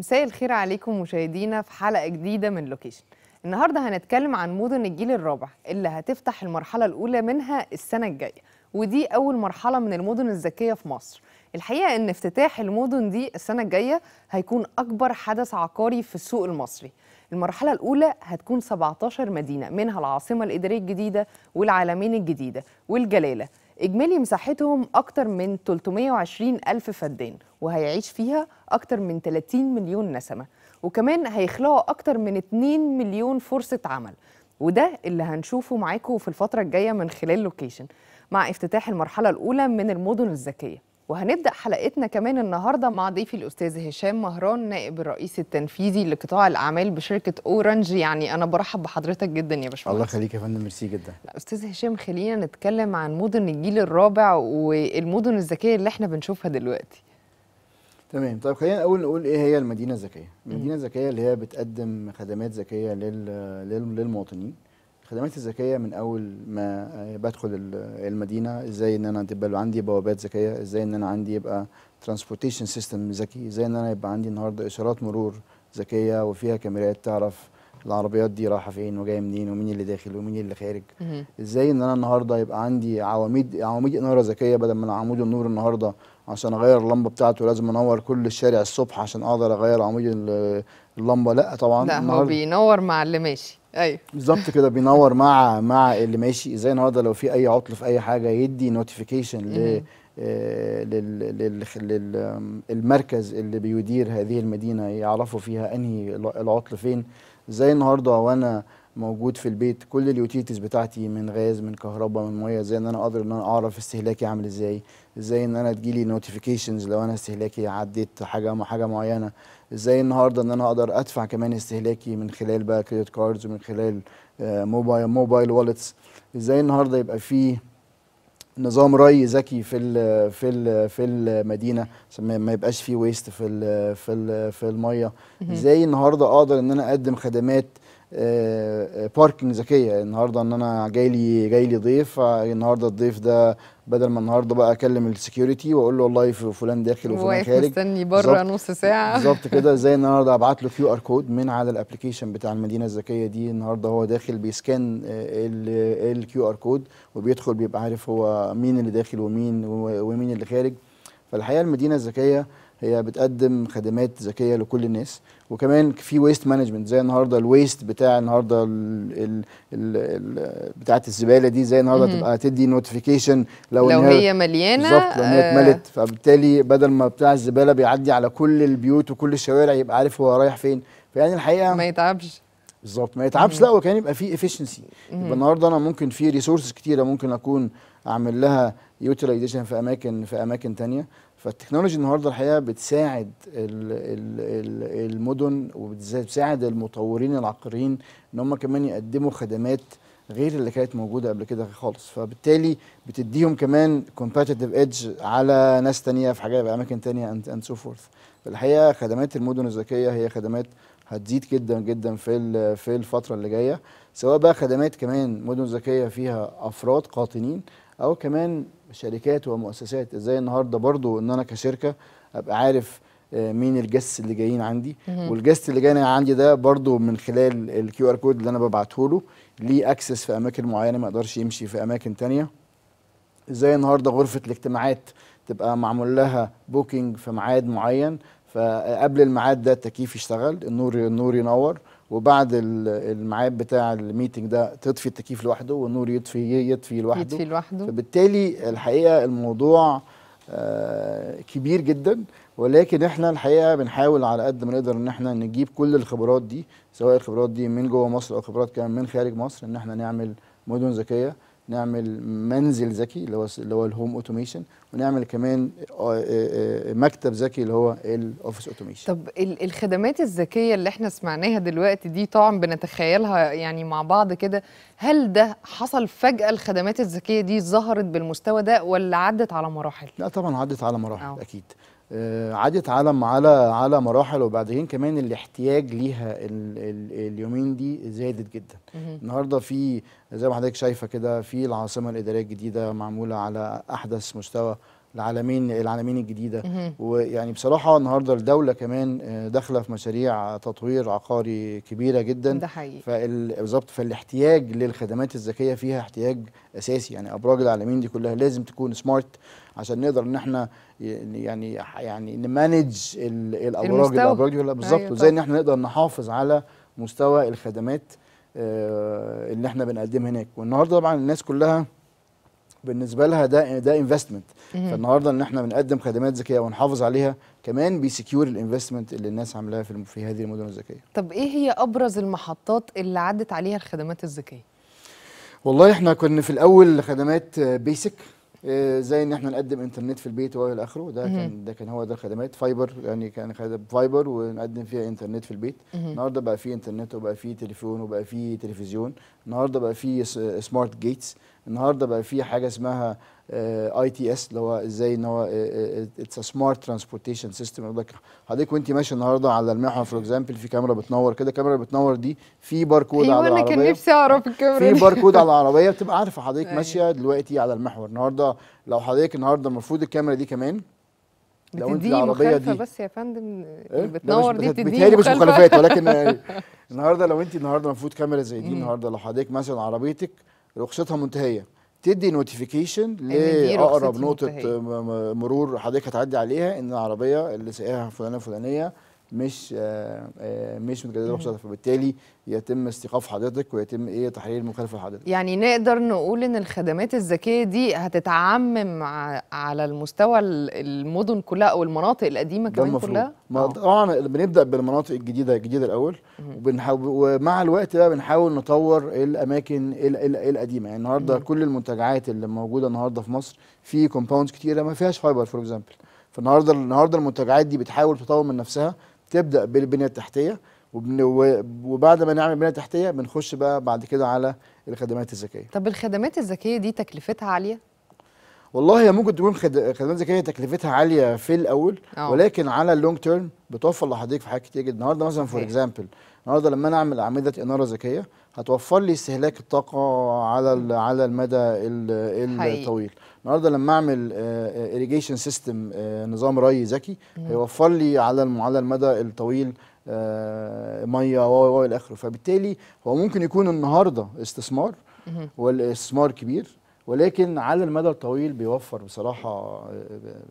مساء الخير عليكم مشاهدينا في حلقة جديدة من لوكيشن النهاردة هنتكلم عن مدن الجيل الرابع اللي هتفتح المرحلة الأولى منها السنة الجاية ودي أول مرحلة من المدن الذكية في مصر الحقيقة أن افتتاح المدن دي السنة الجاية هيكون أكبر حدث عقاري في السوق المصري المرحلة الأولى هتكون 17 مدينة منها العاصمة الإدارية الجديدة والعالمين الجديدة والجلالة إجمالي مساحتهم أكتر من 320 ألف فدان وهيعيش فيها أكتر من 30 مليون نسمة وكمان هيخلقوا أكتر من 2 مليون فرصة عمل وده اللي هنشوفه معاكم في الفترة الجاية من خلال لوكيشن مع افتتاح المرحلة الأولى من المدن الذكية وهنبدأ حلقتنا كمان النهاردة مع ضيفي الأستاذ هشام مهران نائب الرئيس التنفيذي لقطاع الأعمال بشركة أورنج يعني أنا برحب بحضرتك جدا يا باشمهندس الله يخليك يا فندم ميرسي جدا أستاذ هشام خلينا نتكلم عن مدن الجيل الرابع والمدن الذكية اللي احنا بنشوفها دلوقتي تمام طيب خلينا الاول نقول ايه هي المدينه الذكيه المدينه الذكيه اللي هي بتقدم خدمات ذكيه للمواطنين الخدمات الذكيه من اول ما آه، بدخل المدينه ازاي ان انا تبقى عندي بوابات ذكيه ازاي ان انا عندي يبقى ترانسبورتيشن سيستم ذكي ازاي ان انا يبقى عندي النهارده اشارات مرور ذكيه وفيها كاميرات تعرف العربيات دي رايحه فين وجايه منين ومين اللي داخل ومين اللي خارج ازاي ان انا النهارده يبقى عندي عواميد عواميد اناره ذكيه بدل من عمود النور النهارده عشان اغير اللمبه بتاعته لازم انور كل الشارع الصبح عشان اقدر اغير عمود اللمبه لا طبعا لا هو بينور مع اللي ماشي ايوه بالظبط كده بينور مع مع اللي ماشي ازاي النهارده لو في اي عطل في اي حاجه يدي نوتيفيكيشن ل آه، للمركز اللي بيدير هذه المدينه يعرفوا فيها انهي العطل فين زي النهارده وانا موجود في البيت كل اليوتيليتيز بتاعتي من غاز من كهرباء من ميه ازاي ان انا اقدر ان انا اعرف استهلاكي عامل ازاي ازاي ان انا تجيلي نوتيفيكيشنز لو انا استهلاكي عديت حاجه حاجه معينه ازاي النهارده ان انا اقدر ادفع كمان استهلاكي من خلال بقى كريدت كاردز ومن خلال آه، موبايل موبايل والتس ازاي النهارده يبقى فيه نظام ري ذكي في ال في ال في المدينه عشان ما يبقاش فيه ويست في ال في ال في الميه ازاي النهارده اقدر ان انا اقدم خدمات باركنج ذكيه النهارده ان انا جاي لي جاي لي ضيف النهارده الضيف ده بدل ما النهارده بقى اكلم السكيورتي واقول له والله فلان داخل وفلان خارج مستني بره نص ساعه بالظبط كده زي النهارده ابعت له كيو ار كود من على الابلكيشن بتاع المدينه الذكيه دي النهارده هو داخل بيسكان الكيو ار كود وبيدخل بيبقى عارف هو مين اللي داخل ومين ومين اللي خارج فالحقيقه المدينه الذكيه هي بتقدم خدمات ذكيه لكل الناس وكمان في ويست مانجمنت زي النهارده الويست بتاع النهارده ال ال بتاعه الزباله دي زي النهارده تبقى تدي نوتيفيكيشن لو, لو هي مليانه بالظبط لو هي آه. اتملت فبالتالي بدل ما بتاع الزباله بيعدي على كل البيوت وكل الشوارع يبقى عارف هو رايح فين فيعني الحقيقه ما يتعبش بالظبط ما يتعبش لا وكان يبقى في افشنسي يبقى النهارده انا ممكن في ريسورسز كتيره ممكن اكون اعمل لها يوتيلايزيشن في اماكن في اماكن ثانيه فالتكنولوجي النهارده الحقيقه بتساعد الـ الـ المدن وبتساعد المطورين العقاريين ان هم كمان يقدموا خدمات غير اللي كانت موجوده قبل كده خالص فبالتالي بتديهم كمان كومبتيتيف ايدج على ناس ثانيه في حاجات اماكن ثانيه اند سو فورث الحقيقه خدمات المدن الذكيه هي خدمات هتزيد جدا جدا في في الفتره اللي جايه سواء بقى خدمات كمان مدن ذكيه فيها افراد قاطنين او كمان شركات ومؤسسات ازاي النهارده برضو ان انا كشركه ابقى عارف آه، مين الجس اللي جايين عندي والجست اللي جاي عندي ده برضو من خلال الكيو ار كود اللي انا ببعته له ليه اكسس في اماكن معينه ما يقدرش يمشي في اماكن تانية ازاي النهارده غرفه الاجتماعات تبقى معمول لها بوكينج في ميعاد معين فقبل الميعاد ده التكييف يشتغل النور النور ينور وبعد الميعاد بتاع الميتنج ده تطفي التكييف لوحده والنور يطفي يطفي لوحده يطفي لوحده فبالتالي الحقيقه الموضوع آه، كبير جدا ولكن احنا الحقيقه بنحاول على قد ما نقدر ان احنا نجيب كل الخبرات دي سواء الخبرات دي من جوه مصر او خبرات كمان من خارج مصر ان احنا نعمل مدن ذكيه نعمل منزل ذكي اللي هو اللي هو الهوم اوتوميشن ونعمل كمان آه، آه، آه، مكتب ذكي اللي هو الاوفيس اوتوميشن طب الخدمات الذكيه اللي احنا سمعناها دلوقتي دي طبعا بنتخيلها يعني مع بعض كده هل ده حصل فجاه الخدمات الذكيه دي ظهرت بالمستوى ده ولا عدت على مراحل لا طبعا عدت على مراحل أوه. اكيد آه، عادت على على على مراحل وبعدين كمان الاحتياج ليها اليومين دي زادت جدا النهارده في زي ما حضرتك شايفه كده في العاصمه الاداريه الجديده معموله على احدث مستوى العالمين العالمين الجديده ويعني بصراحه النهارده الدوله كمان آه، داخله في مشاريع تطوير عقاري كبيره جدا ده حقيقي فبالظبط فالاحتياج للخدمات الذكيه فيها احتياج اساسي يعني ابراج العالمين دي كلها لازم تكون سمارت عشان نقدر ان احنا يعني يعني نمانج الابراج الابراج دي بالظبط أيوة، وازاي ان احنا نقدر نحافظ على مستوى الخدمات آه، اللي احنا بنقدمها هناك والنهارده طبعا الناس كلها بالنسبه لها ده ده انفستمنت فالنهارده ان احنا بنقدم خدمات ذكيه ونحافظ عليها كمان بيسكيور الانفستمنت اللي الناس عاملاها في في هذه المدن الذكيه طب ايه هي ابرز المحطات اللي عدت عليها الخدمات الذكيه والله احنا كنا في الاول خدمات بيسك آه، زي ان احنا نقدم انترنت في البيت والى اخره ده كان ده كان هو ده الخدمات فايبر يعني كان خدمه فايبر ونقدم فيها انترنت في البيت النهارده بقى في انترنت وبقى في تليفون وبقى في تلفزيون النهارده بقى في سمارت جيتس النهارده بقى في حاجه اسمها اي تي اس اللي هو ازاي ان هو اتس سمارت ترانسبورتيشن سيستم حضرتك وانت ماشي النهارده على المحور فور اكزامبل في كاميرا بتنور كده الكاميرا بتنور دي في باركود على العربيه انا كان نفسي اعرف الكاميرا في باركود على العربيه بتبقى عارفه حضرتك أيوة. ماشيه دلوقتي على المحور النهارده لو حضرتك النهارده المفروض الكاميرا دي كمان لو انت العربيه دي بس يا فندم إيه؟ بتنور دي بتدي مش مخالفات ولكن النهارده لو انت النهارده المفروض كاميرا زي دي النهارده لو حضرتك مثلا عربيتك رخصتها منتهيه تدي نوتيفيكيشن لاقرب نقطه مرور حضرتك هتعدي عليها ان العربيه اللي سايقها فلانه فلانيه مش آه، آه، مش متجدده بحثها فبالتالي يتم استيقاف حضرتك ويتم ايه تحرير المخالفه لحضرتك يعني نقدر نقول ان الخدمات الذكيه دي هتتعمم على المستوى المدن كلها او المناطق القديمه كمان كلها آه. طبعا بنبدا بالمناطق الجديده الجديده الاول ومع الوقت بقى بنحاول نطور الاماكن القديمه يعني النهارده كل المنتجعات اللي موجوده النهارده في مصر في كومباوندز كتيره ما فيهاش فايبر فور اكزامبل فالنهارده النهارده المنتجعات دي بتحاول تطور من نفسها تبدا بالبنيه التحتيه وبعد ما نعمل بنيه تحتيه بنخش بقى بعد كده على الخدمات الذكيه طب الخدمات الذكيه دي تكلفتها عاليه والله هي ممكن تكون خدمات ذكيه تكلفتها عاليه في الاول أوه. ولكن على اللونج تيرم بتوفر لحضرتك في حاجات كتير جدا النهارده مثلا فور اكزامبل النهارده لما انا اعمل اعمده اناره ذكيه هتوفر لي استهلاك الطاقه على على المدى الطويل النهارده لما اعمل اريجيشن آه، سيستم آه، آه، نظام ري ذكي هيوفر لي على على المدى الطويل ميه و و الى اخره فبالتالي هو ممكن يكون النهارده استثمار والاستثمار كبير ولكن على المدى الطويل بيوفر بصراحه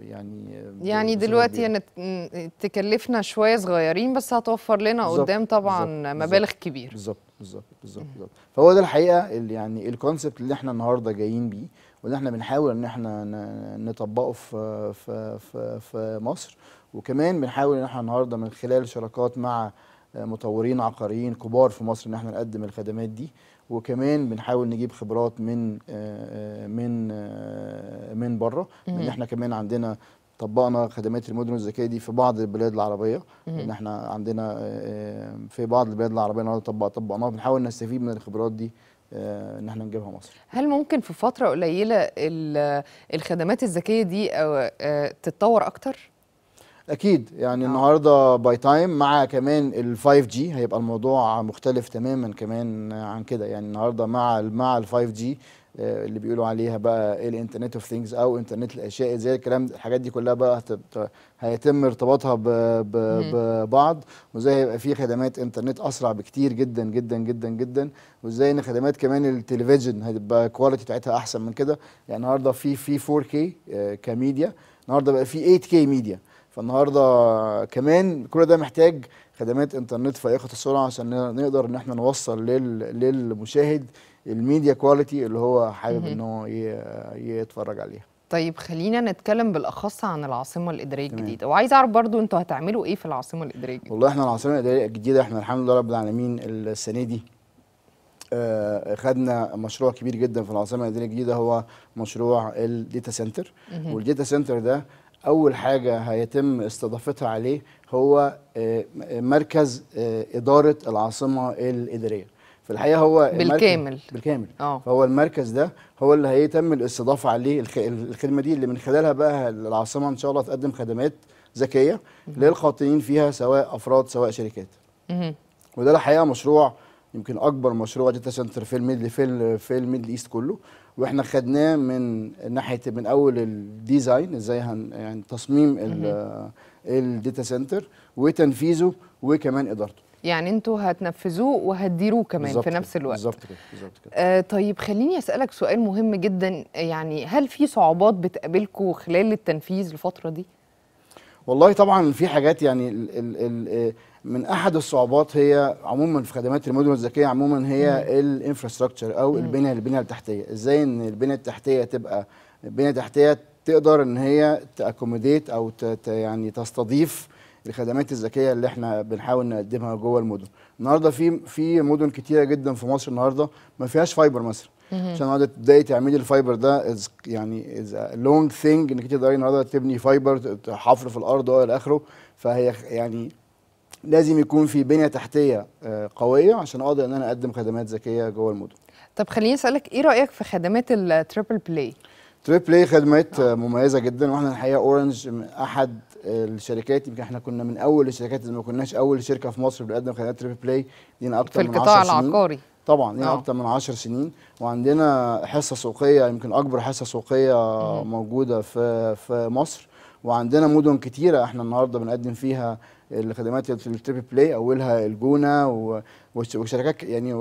يعني يعني دلوقتي يعني تكلفنا شويه صغيرين بس هتوفر لنا قدام طبعا بالزبط مبالغ كبيره بالظبط بالظبط بالظبط فهو ده الحقيقه اللي يعني الكونسبت اللي احنا النهارده جايين بيه واللي احنا بنحاول ان احنا نطبقه في في في, في مصر وكمان بنحاول ان احنا النهارده من خلال شراكات مع مطورين عقاريين كبار في مصر ان احنا نقدم الخدمات دي وكمان بنحاول نجيب خبرات من من من بره ان احنا كمان عندنا طبقنا خدمات المدن الذكيه دي في بعض البلاد العربيه ان احنا عندنا في بعض البلاد العربيه النهارده طبق طبقناها بنحاول نستفيد من الخبرات دي آه، ان احنا نجيبها مصر هل ممكن في فتره قليله الخدمات الذكيه دي آه، تتطور اكتر اكيد يعني آه. النهارده باي تايم مع كمان ال5 جي هيبقى الموضوع مختلف تماما كمان عن كده يعني النهارده مع مع ال5 جي آه، اللي بيقولوا عليها بقى إيه الانترنت اوف ثينجز او انترنت الاشياء زي الكلام الحاجات دي كلها بقى هيتم ارتباطها ببعض وازاي هيبقى في خدمات انترنت اسرع بكتير جدا جدا جدا جدا وازاي ان خدمات كمان التلفزيون هتبقى الكواليتي بتاعتها احسن من كده يعني النهارده في في 4K آه، كميديا النهارده بقى في 8K ميديا فالنهارده كمان كل ده محتاج خدمات انترنت فائقه السرعه عشان نقدر ان احنا نوصل للمشاهد الميديا كواليتي اللي هو حابب ان هو يتفرج عليها طيب خلينا نتكلم بالاخص عن العاصمه الاداريه الجديده وعايز اعرف برضو انتوا هتعملوا ايه في العاصمه الاداريه الجديده والله احنا العاصمه الاداريه الجديده احنا الحمد لله رب العالمين السنه دي آه خدنا مشروع كبير جدا في العاصمه الاداريه الجديده هو مشروع الداتا سنتر والداتا سنتر ده اول حاجه هيتم استضافتها عليه هو آه مركز آه اداره العاصمه الاداريه في الحقيقه هو بالكامل بالكامل أوه. فهو المركز ده هو اللي هيتم الاستضافه عليه الخدمه دي اللي من خلالها بقى العاصمه ان شاء الله تقدم خدمات ذكيه للخاطئين فيها سواء افراد سواء شركات مه. وده الحقيقه مشروع يمكن اكبر مشروع داتا سنتر في الميدل في, في الميدل ايست كله واحنا خدناه من ناحيه من اول الديزاين ازاي هن يعني تصميم الداتا سنتر وتنفيذه وكمان ادارته يعني انتوا هتنفذوه وهتديروه كمان في نفس الوقت بالظبط كده بالظبط كده آه طيب خليني اسالك سؤال مهم جدا يعني هل في صعوبات بتقابلكم خلال التنفيذ الفتره دي والله طبعا في حاجات يعني الـ الـ الـ من احد الصعوبات هي عموما في خدمات المدن الذكيه عموما هي الانفراستراكشر او البنيه البنيه التحتيه ازاي ان البنيه التحتيه تبقى بنيه تحتيه تقدر ان هي تاكوموديت او يعني تستضيف الخدمات الذكيه اللي احنا بنحاول نقدمها جوه المدن النهارده في في مدن كتيره جدا في مصر النهارده ما فيهاش فايبر مثلا عشان النهارده تبداي تعملي الفايبر ده is يعني از لونج ثينج انك تقدري النهارده تبني فايبر حفر في الارض والى اه اخره فهي يعني لازم يكون في بنيه تحتيه آه، قويه عشان اقدر ان انا اقدم خدمات ذكيه جوه المدن طب خليني اسالك ايه رايك في خدمات التريبل بلاي تريد بلاي خدمات مميزه جدا واحنا الحقيقه اورنج من احد الشركات يمكن احنا كنا من اول الشركات اللي ما كناش اول شركه في مصر بتقدم خدمات تريب بلاي لينا اكتر من 10 سنين في القطاع العقاري طبعا لينا اكتر من 10 سنين وعندنا حصه سوقيه يمكن اكبر حصه سوقيه موجوده في في مصر وعندنا مدن كتيره احنا النهارده بنقدم فيها الخدمات التريب بلاي اولها الجونه وشركات يعني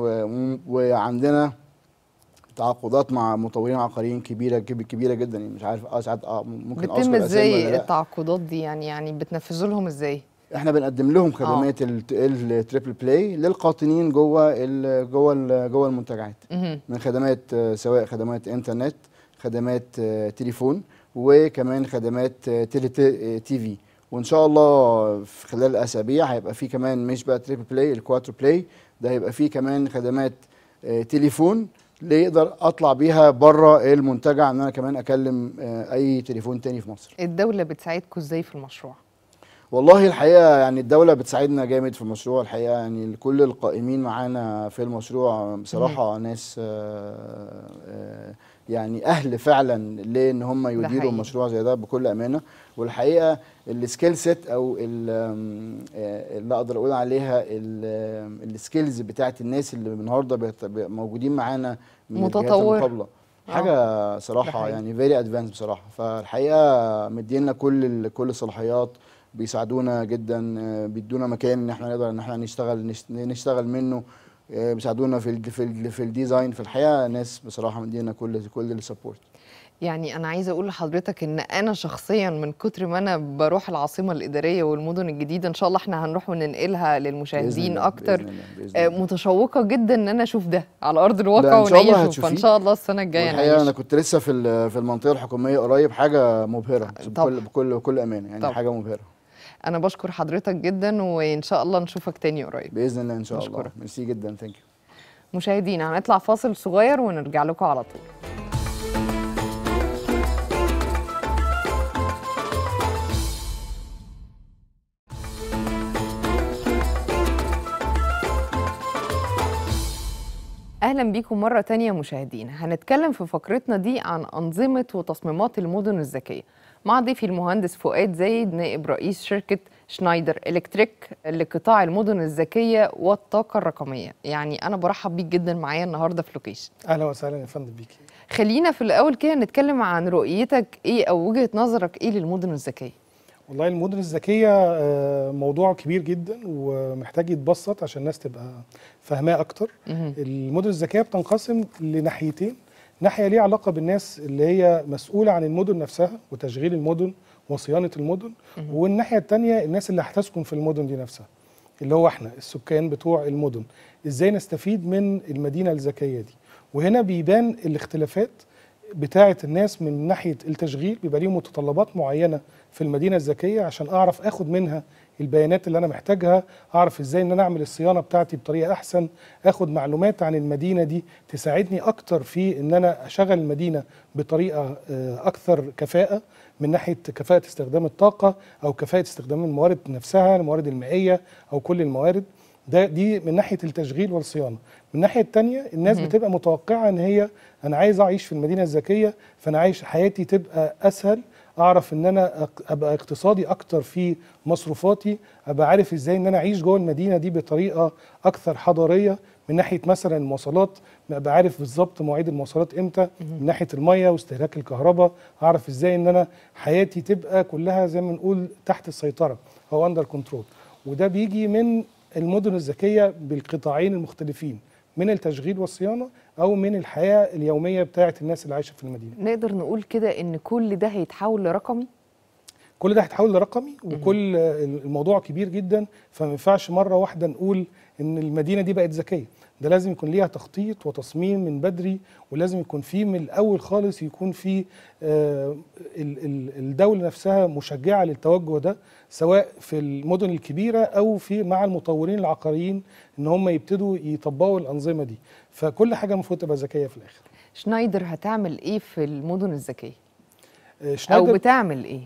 وعندنا تعاقدات مع مطورين عقاريين كبيره كبيره جدا يعني مش عارف اه ساعات اه ممكن بتتم ازاي التعاقدات دي يعني يعني بتنفذوا لهم ازاي؟ احنا بنقدم لهم آه. خدمات التريبل بلاي للقاطنين جوه الـ جوه الـ جوه المنتجعات من خدمات آه، سواء خدمات انترنت خدمات آه، تليفون وكمان خدمات تيلي تي في وان شاء الله في خلال اسابيع هيبقى في كمان مش بقى تريبل بلاي الكواترو بلاي ده هيبقى في كمان خدمات تليفون ليه اقدر اطلع بيها بره إيه المنتجع ان انا كمان اكلم آه، اي تليفون تاني في مصر الدوله بتساعدكم ازاي في المشروع والله الحقيقه يعني الدوله بتساعدنا جامد في المشروع الحقيقه يعني كل القائمين معانا في المشروع بصراحه ناس آآ آه، آآ آه، يعني اهل فعلا لان هم يديروا مشروع زي ده بكل امانه والحقيقه السكيل سيت او آه، اللي اقدر اقول عليها السكيلز بتاعت الناس اللي النهارده موجودين معانا من متطور آه. حاجه صراحه يعني فيري ادفانس بصراحه فالحقيقه مدينا كل كل الصلاحيات بيساعدونا جدا آه، بيدونا مكان ان احنا نقدر ان احنا نشتغل نشتغل منه آه، بيساعدونا في الـ في الـ في الديزاين في الحقيقه ناس بصراحه مدينا كل كل السبورت يعني انا عايزه اقول لحضرتك ان انا شخصيا من كتر ما انا بروح العاصمه الاداريه والمدن الجديده ان شاء الله احنا هنروح وننقلها للمشاهدين بإذن اكتر بإذن الله. بإذن آه، متشوقه جدا ان انا اشوف ده على ارض الواقع ونعيش فان شاء الله السنه الجايه الحقيقه انا كنت لسه في في المنطقه الحكوميه قريب حاجه مبهره بكل بكل بكل امانه يعني طب. حاجه مبهره انا بشكر حضرتك جدا وان شاء الله نشوفك تاني قريب باذن الله ان شاء الله ميرسي جدا ثانك يو مشاهدينا هنطلع فاصل صغير ونرجع لكم على طول اهلا بيكم مره تانية مشاهدينا هنتكلم في فقرتنا دي عن انظمه وتصميمات المدن الذكيه مع ضيفي المهندس فؤاد زايد نائب رئيس شركة شنايدر إلكتريك لقطاع المدن الذكية والطاقة الرقمية يعني أنا برحب بيك جدا معايا النهاردة في لوكيشن أهلا وسهلا يا فندم بيك خلينا في الأول كده نتكلم عن رؤيتك إيه أو وجهة نظرك إيه للمدن الذكية والله المدن الذكية آه، موضوع كبير جدا ومحتاج يتبسط عشان الناس تبقى فاهماه أكتر المدن الذكية بتنقسم لناحيتين ناحيه ليها علاقه بالناس اللي هي مسؤوله عن المدن نفسها وتشغيل المدن وصيانه المدن والناحيه الثانيه الناس اللي هتسكن في المدن دي نفسها اللي هو احنا السكان بتوع المدن ازاي نستفيد من المدينه الذكيه دي وهنا بيبان الاختلافات بتاعه الناس من ناحيه التشغيل بيبقى ليهم متطلبات معينه في المدينه الذكيه عشان اعرف اخد منها البيانات اللي انا محتاجها اعرف ازاي ان انا اعمل الصيانه بتاعتي بطريقه احسن اخد معلومات عن المدينه دي تساعدني اكتر في ان انا اشغل المدينه بطريقه آه، اكثر كفاءه من ناحيه كفاءه استخدام الطاقه او كفاءه استخدام الموارد نفسها الموارد المائيه او كل الموارد ده دي من ناحيه التشغيل والصيانه من الناحيه الثانيه الناس بتبقى متوقعه ان هي انا عايز اعيش في المدينه الذكيه فانا عايش حياتي تبقى اسهل اعرف ان انا ابقى اقتصادي اكتر في مصروفاتي ابقى عارف ازاي ان انا اعيش جوه المدينه دي بطريقه اكثر حضاريه من ناحيه مثلا المواصلات ابقى عارف بالظبط مواعيد المواصلات امتى من ناحيه الميه واستهلاك الكهرباء اعرف ازاي ان انا حياتي تبقى كلها زي ما نقول تحت السيطره او اندر كنترول وده بيجي من المدن الذكيه بالقطاعين المختلفين من التشغيل والصيانه او من الحياه اليوميه بتاعه الناس اللي عايشه في المدينه نقدر نقول كده ان كل ده هيتحول لرقمي كل ده هيتحول لرقمي وكل الموضوع كبير جدا فما ينفعش مره واحده نقول ان المدينه دي بقت ذكيه ده لازم يكون ليها تخطيط وتصميم من بدري ولازم يكون في من الاول خالص يكون في آه، الدوله نفسها مشجعه للتوجه ده سواء في المدن الكبيره او في مع المطورين العقاريين ان هم يبتدوا يطبقوا الانظمه دي فكل حاجه المفروض تبقى ذكيه في الاخر شنايدر هتعمل ايه في المدن الذكيه آه، او بتعمل ايه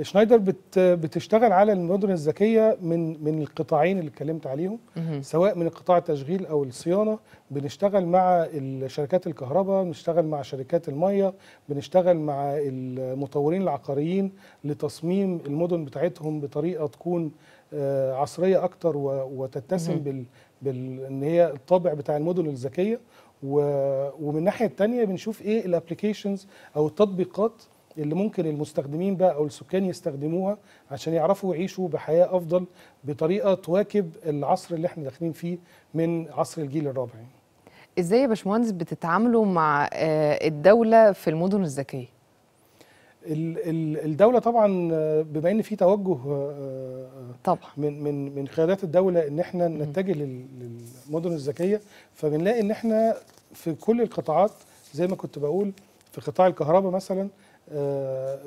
شنايدر بت بتشتغل على المدن الذكيه من من القطاعين اللي اتكلمت عليهم سواء من قطاع التشغيل او الصيانه بنشتغل مع شركات الكهرباء بنشتغل مع شركات الميه بنشتغل مع المطورين العقاريين لتصميم المدن بتاعتهم بطريقه تكون آه، عصريه اكتر وتتسم بال بان هي الطابع بتاع المدن الذكيه ومن الناحيه الثانيه بنشوف ايه الابلكيشنز او التطبيقات اللي ممكن المستخدمين بقى او السكان يستخدموها عشان يعرفوا يعيشوا بحياه افضل بطريقه تواكب العصر اللي احنا داخلين فيه من عصر الجيل الرابع يعني. ازاي يا باشمهندس بتتعاملوا مع آه، الدوله في المدن الذكيه؟ الدوله طبعا آه، بما ان في توجه آه، طبعا من من من قيادات الدوله ان احنا نتجه للمدن الذكيه فبنلاقي ان احنا في كل القطاعات زي ما كنت بقول في قطاع الكهرباء مثلا آه،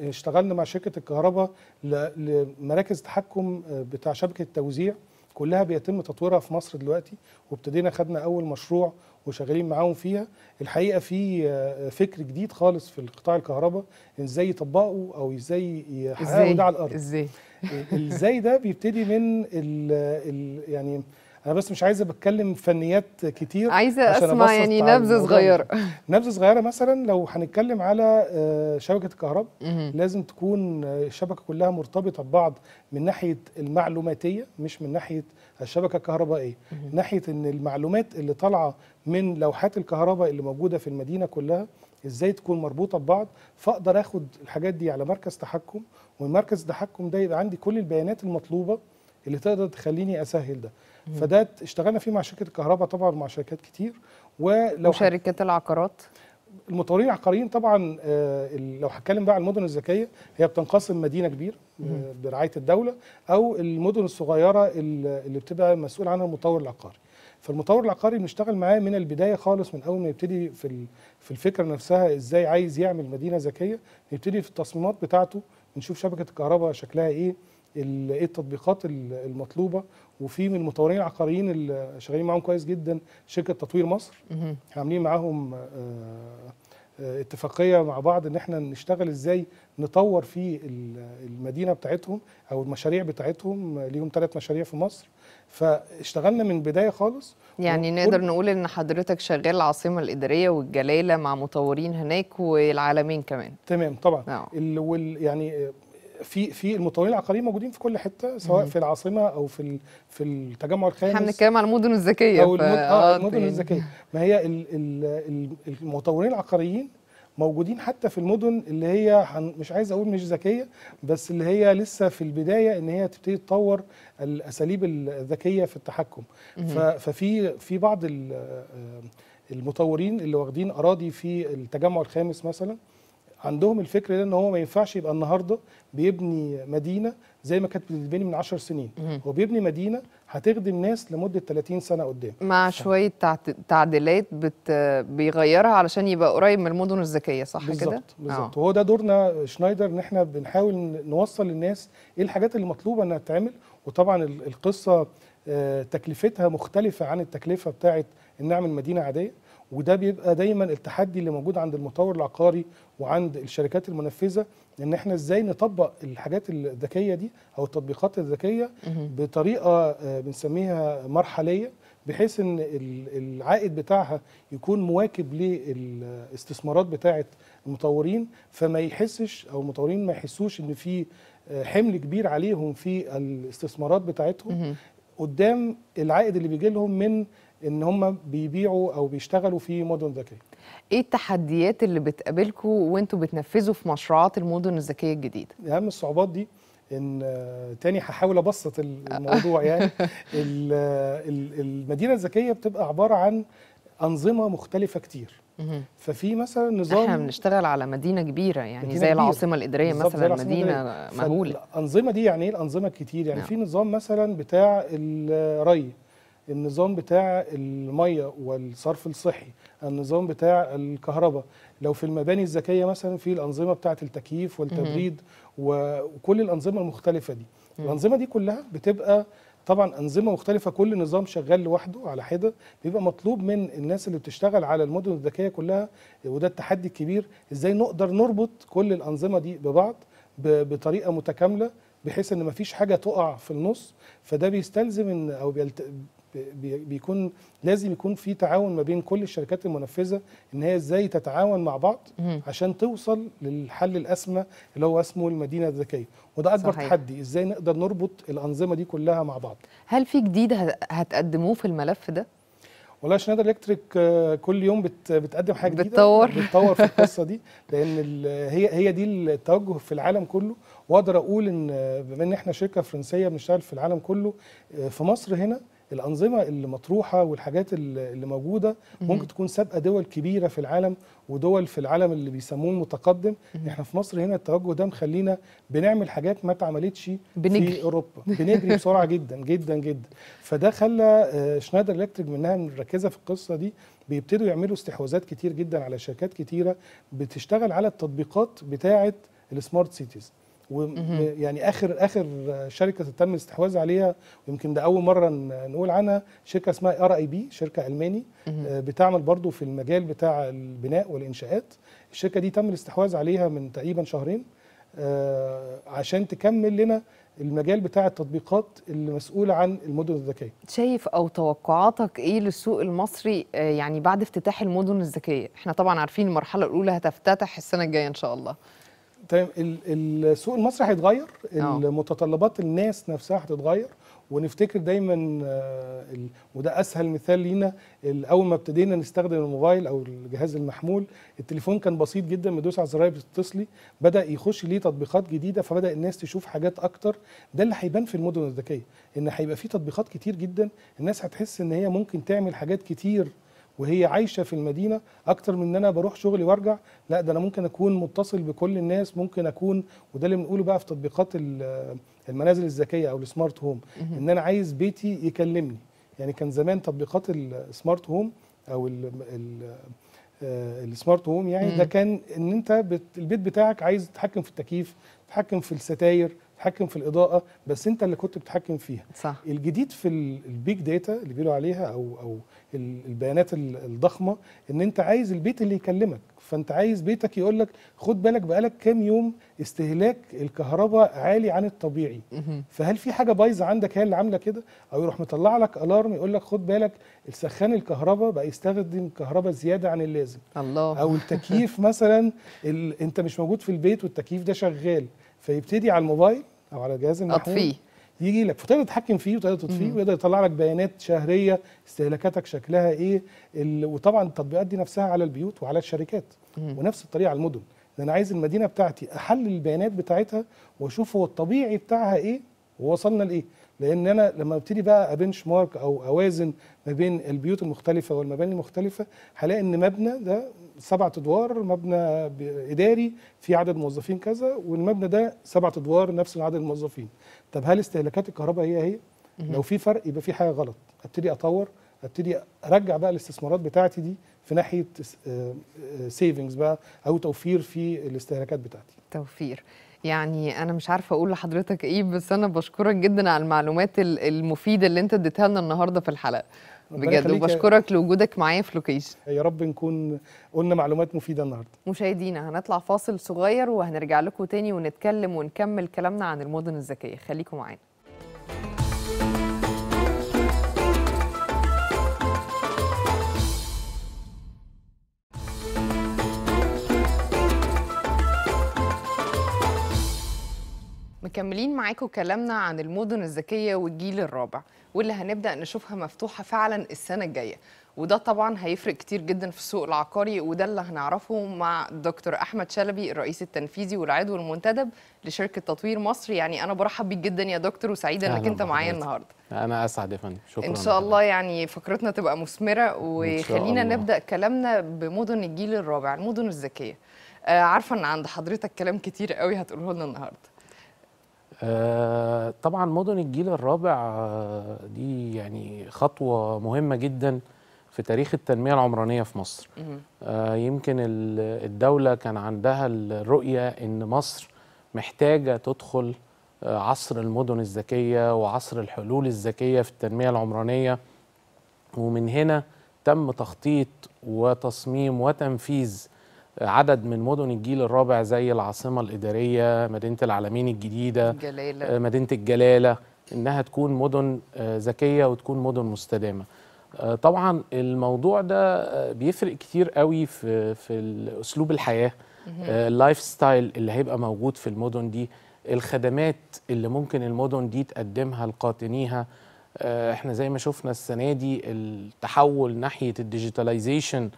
اشتغلنا مع شركه الكهرباء لمراكز تحكم آه، بتاع شبكه التوزيع كلها بيتم تطويرها في مصر دلوقتي وابتدينا خدنا اول مشروع وشغالين معاهم فيها الحقيقه في آه، فكر جديد خالص في القطاع الكهرباء ازاي يطبقوا او ازاي يحققوا ده على الارض ازاي ازاي ده بيبتدي من الـ الـ يعني انا بس مش عايزه بتكلم فنيات كتير عايزه اسمع يعني نبذه صغيره نبذه صغيره مثلا لو هنتكلم على آه، شبكه الكهرباء لازم تكون آه، الشبكه كلها مرتبطه ببعض من ناحيه المعلوماتيه مش من ناحيه الشبكه الكهربائيه ناحيه ان المعلومات اللي طالعه من لوحات الكهرباء اللي موجوده في المدينه كلها ازاي تكون مربوطه ببعض فاقدر اخد الحاجات دي على مركز تحكم ومركز التحكم ده يبقى عندي كل البيانات المطلوبه اللي تقدر تخليني اسهل ده فده اشتغلنا فيه مع شركه الكهرباء طبعا مع شركات كتير ولو وشركات العقارات المطورين العقاريين طبعا آه، لو هتكلم بقى عن المدن الذكيه هي بتنقسم مدينه كبيره آه، برعايه الدوله او المدن الصغيره اللي بتبقى مسؤول عنها المطور العقاري فالمطور العقاري بنشتغل معاه من البدايه خالص من اول ما يبتدي في في الفكره نفسها ازاي عايز يعمل مدينه ذكيه نبتدي في التصميمات بتاعته نشوف شبكه الكهرباء شكلها ايه ايه التطبيقات المطلوبه وفي من المطورين العقاريين اللي شغالين معاهم كويس جدا شركه تطوير مصر عاملين معاهم آه، آه، اتفاقيه مع بعض ان احنا نشتغل ازاي نطور في المدينه بتاعتهم او المشاريع بتاعتهم ليهم ثلاث مشاريع في مصر فاشتغلنا من بدايه خالص يعني نقدر نقول ان حضرتك شغال العاصمه الاداريه والجلاله مع مطورين هناك والعالمين كمان تمام طبعا نعم. وال يعني في في المطورين العقاريين موجودين في كل حته سواء مم. في العاصمه او في في التجمع الخامس احنا بنتكلم على المدن الذكيه او آه، المدن, آه المدن الذكيه ما هي المطورين العقاريين موجودين حتى في المدن اللي هي مش عايز اقول مش ذكيه بس اللي هي لسه في البدايه ان هي تبتدي تطور الاساليب الذكيه في التحكم ففي في بعض آه، المطورين اللي واخدين اراضي في التجمع الخامس مثلا عندهم الفكر ده ان هو ما ينفعش يبقى النهارده بيبني مدينه زي ما كانت بتتبني من 10 سنين هو بيبني مدينه هتخدم ناس لمده 30 سنه قدام مع شويه تعديلات بت... بيغيرها علشان يبقى قريب من المدن الذكيه صح كده بالظبط آه. بالظبط وهو ده دورنا شنايدر ان احنا بنحاول نوصل للناس ايه الحاجات اللي مطلوبه انها تتعمل وطبعا القصه آه، تكلفتها مختلفه عن التكلفه بتاعه ان نعمل مدينه عاديه وده بيبقى دايما التحدي اللي موجود عند المطور العقاري وعند الشركات المنفذه ان احنا ازاي نطبق الحاجات الذكيه دي او التطبيقات الذكيه بطريقه آه، بنسميها مرحليه بحيث ان العائد بتاعها يكون مواكب للاستثمارات بتاعه المطورين فما يحسش او المطورين ما يحسوش ان في آه، حمل كبير عليهم في الاستثمارات بتاعتهم قدام العائد اللي بيجي لهم من ان هم بيبيعوا او بيشتغلوا في مدن ذكيه ايه التحديات اللي بتقابلكم وانتم بتنفذوا في مشروعات المدن الذكيه الجديده اهم الصعوبات دي ان آه، تاني هحاول ابسط الموضوع يعني آه، المدينه الذكيه بتبقى عباره عن انظمه مختلفه كتير ففي مثلا نظام احنا بنشتغل على مدينه كبيره يعني مدينة زي كبيرة. العاصمه الاداريه مثلا العاصمة مدينه مهوله الانظمه دي يعني ايه الانظمه كتير يعني نعم. في نظام مثلا بتاع الري آه، النظام بتاع الميه والصرف الصحي النظام بتاع الكهرباء لو في المباني الذكيه مثلا في الانظمه بتاعه التكييف والتبريد وكل الانظمه المختلفه دي الانظمه دي كلها بتبقى طبعا انظمه مختلفه كل نظام شغال لوحده على حده بيبقى مطلوب من الناس اللي بتشتغل على المدن الذكيه كلها وده التحدي الكبير ازاي نقدر نربط كل الانظمه دي ببعض بطريقه متكامله بحيث ان مفيش حاجه تقع في النص فده بيستلزم ان او بيكون لازم يكون في تعاون ما بين كل الشركات المنفذه ان هي ازاي تتعاون مع بعض عشان توصل للحل الاسمى اللي هو اسمه المدينه الذكيه وده اكبر صحيح. تحدي ازاي نقدر نربط الانظمه دي كلها مع بعض هل في جديد هتقدموه في الملف ده والله شنايدر الكتريك آه، كل يوم بتقدم حاجه جديده بتطور بتطور في القصه دي لان هي هي دي التوجه في العالم كله واقدر اقول ان آه، بما ان احنا شركه فرنسيه بنشتغل في العالم كله آه، في مصر هنا الانظمه اللي مطروحه والحاجات اللي موجوده ممكن تكون سابقه دول كبيره في العالم ودول في العالم اللي بيسموه المتقدم احنا في مصر هنا التوجه ده مخلينا بنعمل حاجات ما اتعملتش في اوروبا بنجري بسرعه جدا جدا جدا فده خلى آه، شنايدر الكتريك منها مركزه في القصه دي بيبتدوا يعملوا استحواذات كتير جدا على شركات كتيره بتشتغل على التطبيقات بتاعه السمارت سيتيز ويعني اخر اخر شركه تم الاستحواذ عليها ويمكن ده اول مره نقول عنها شركه اسمها ار اي بي شركه الماني آه، بتعمل برضو في المجال بتاع البناء والانشاءات الشركه دي تم الاستحواذ عليها من تقريبا شهرين آه، عشان تكمل لنا المجال بتاع التطبيقات اللي مسؤول عن المدن الذكيه شايف او توقعاتك ايه للسوق المصري آه، يعني بعد افتتاح المدن الذكيه احنا طبعا عارفين المرحله الاولى هتفتتح السنه الجايه ان شاء الله تمام السوق المصري هيتغير آه. المتطلبات الناس نفسها هتتغير ونفتكر دايما آه، وده اسهل مثال لينا اول ما ابتدينا نستخدم الموبايل او الجهاز المحمول التليفون كان بسيط جدا مدوس على زراير بتتصلي بدا يخش ليه تطبيقات جديده فبدا الناس تشوف حاجات اكتر ده اللي هيبان في المدن الذكيه ان هيبقى في تطبيقات كتير جدا الناس هتحس ان هي ممكن تعمل حاجات كتير وهي عايشه في المدينه اكتر من ان انا بروح شغلي وارجع لا ده انا ممكن اكون متصل بكل الناس ممكن اكون وده اللي بنقوله بقى في تطبيقات آه، المنازل الذكيه او السمارت هوم ان انا عايز بيتي يكلمني يعني كان زمان تطبيقات السمارت هوم او الـ الـ السمارت هوم يعني ده كان ان انت البيت بتاعك عايز تتحكم في التكييف تتحكم في الستاير تتحكم في الاضاءه بس انت اللي كنت بتتحكم فيها صح. الجديد في البيج داتا اللي بيقولوا عليها او او البيانات الضخمه ان انت عايز البيت اللي يكلمك فانت عايز بيتك يقول لك خد بالك بقالك كام يوم استهلاك الكهرباء عالي عن الطبيعي فهل في حاجه بايظه عندك هي اللي عامله كده او يروح مطلع لك الارم يقول لك خد بالك السخان الكهرباء بقى يستخدم كهرباء زياده عن اللازم الله او التكييف مثلا ال... انت مش موجود في البيت والتكييف ده شغال فيبتدي على الموبايل او على الجهاز المحمول يجي لك فتقدر تتحكم فيه وتقدر تطفيه ويقدر يطلع لك بيانات شهريه استهلاكاتك شكلها ايه وطبعا التطبيقات دي نفسها على البيوت وعلى الشركات مم. ونفس الطريقه على المدن ده انا عايز المدينه بتاعتي احلل البيانات بتاعتها واشوف هو الطبيعي بتاعها ايه ووصلنا لايه لان انا لما ابتدي بقى ابنش مارك او اوازن ما بين البيوت المختلفه والمباني المختلفه هلاقي ان مبنى ده سبعة ادوار مبنى اداري في عدد موظفين كذا والمبنى ده سبعة ادوار نفس عدد الموظفين طب هل استهلاكات الكهرباء هي هي لو في فرق يبقى في حاجه غلط ابتدي اطور ابتدي ارجع بقى الاستثمارات بتاعتي دي في ناحيه سيفنجز آه، آه، بقى او توفير في الاستهلاكات بتاعتي توفير يعني انا مش عارفه اقول لحضرتك ايه بس انا بشكرك جدا على المعلومات المفيده اللي انت اديتها لنا النهارده في الحلقه بجد وبشكرك لوجودك معايا في لوكيشن يا رب نكون قلنا معلومات مفيده النهارده مشاهدينا هنطلع فاصل صغير وهنرجع لكم تاني ونتكلم ونكمل كلامنا عن المدن الذكيه خليكم معانا مكملين معاكم كلامنا عن المدن الذكيه والجيل الرابع واللي هنبدا نشوفها مفتوحه فعلا السنه الجايه وده طبعا هيفرق كتير جدا في السوق العقاري وده اللي هنعرفه مع دكتور احمد شلبي الرئيس التنفيذي والعضو المنتدب لشركه تطوير مصر يعني انا برحب بيك جدا يا دكتور وسعيده انك انت معايا النهارده انا اسعد يا فندم شكرا ان شاء الله يعني فقرتنا تبقى مثمره وخلينا نبدا كلامنا بمدن الجيل الرابع المدن الذكيه آه، عارفه ان عند حضرتك كلام كتير قوي هتقوله لنا النهارده آه، طبعا مدن الجيل الرابع آه، دي يعني خطوة مهمة جدا في تاريخ التنمية العمرانية في مصر آه، يمكن الدولة كان عندها الرؤية أن مصر محتاجة تدخل عصر المدن الذكية وعصر الحلول الذكية في التنمية العمرانية ومن هنا تم تخطيط وتصميم وتنفيذ عدد من مدن الجيل الرابع زي العاصمة الإدارية مدينة العالمين الجديدة الجلالة. آه، مدينة الجلالة إنها تكون مدن آه، ذكية وتكون مدن مستدامة آه، طبعا الموضوع ده بيفرق كتير قوي في, في أسلوب الحياة اللايف ستايل اللي هيبقى موجود في المدن دي الخدمات اللي ممكن المدن دي تقدمها لقاطنيها احنا زي ما شفنا السنة دي التحول ناحية الديجيتاليزيشن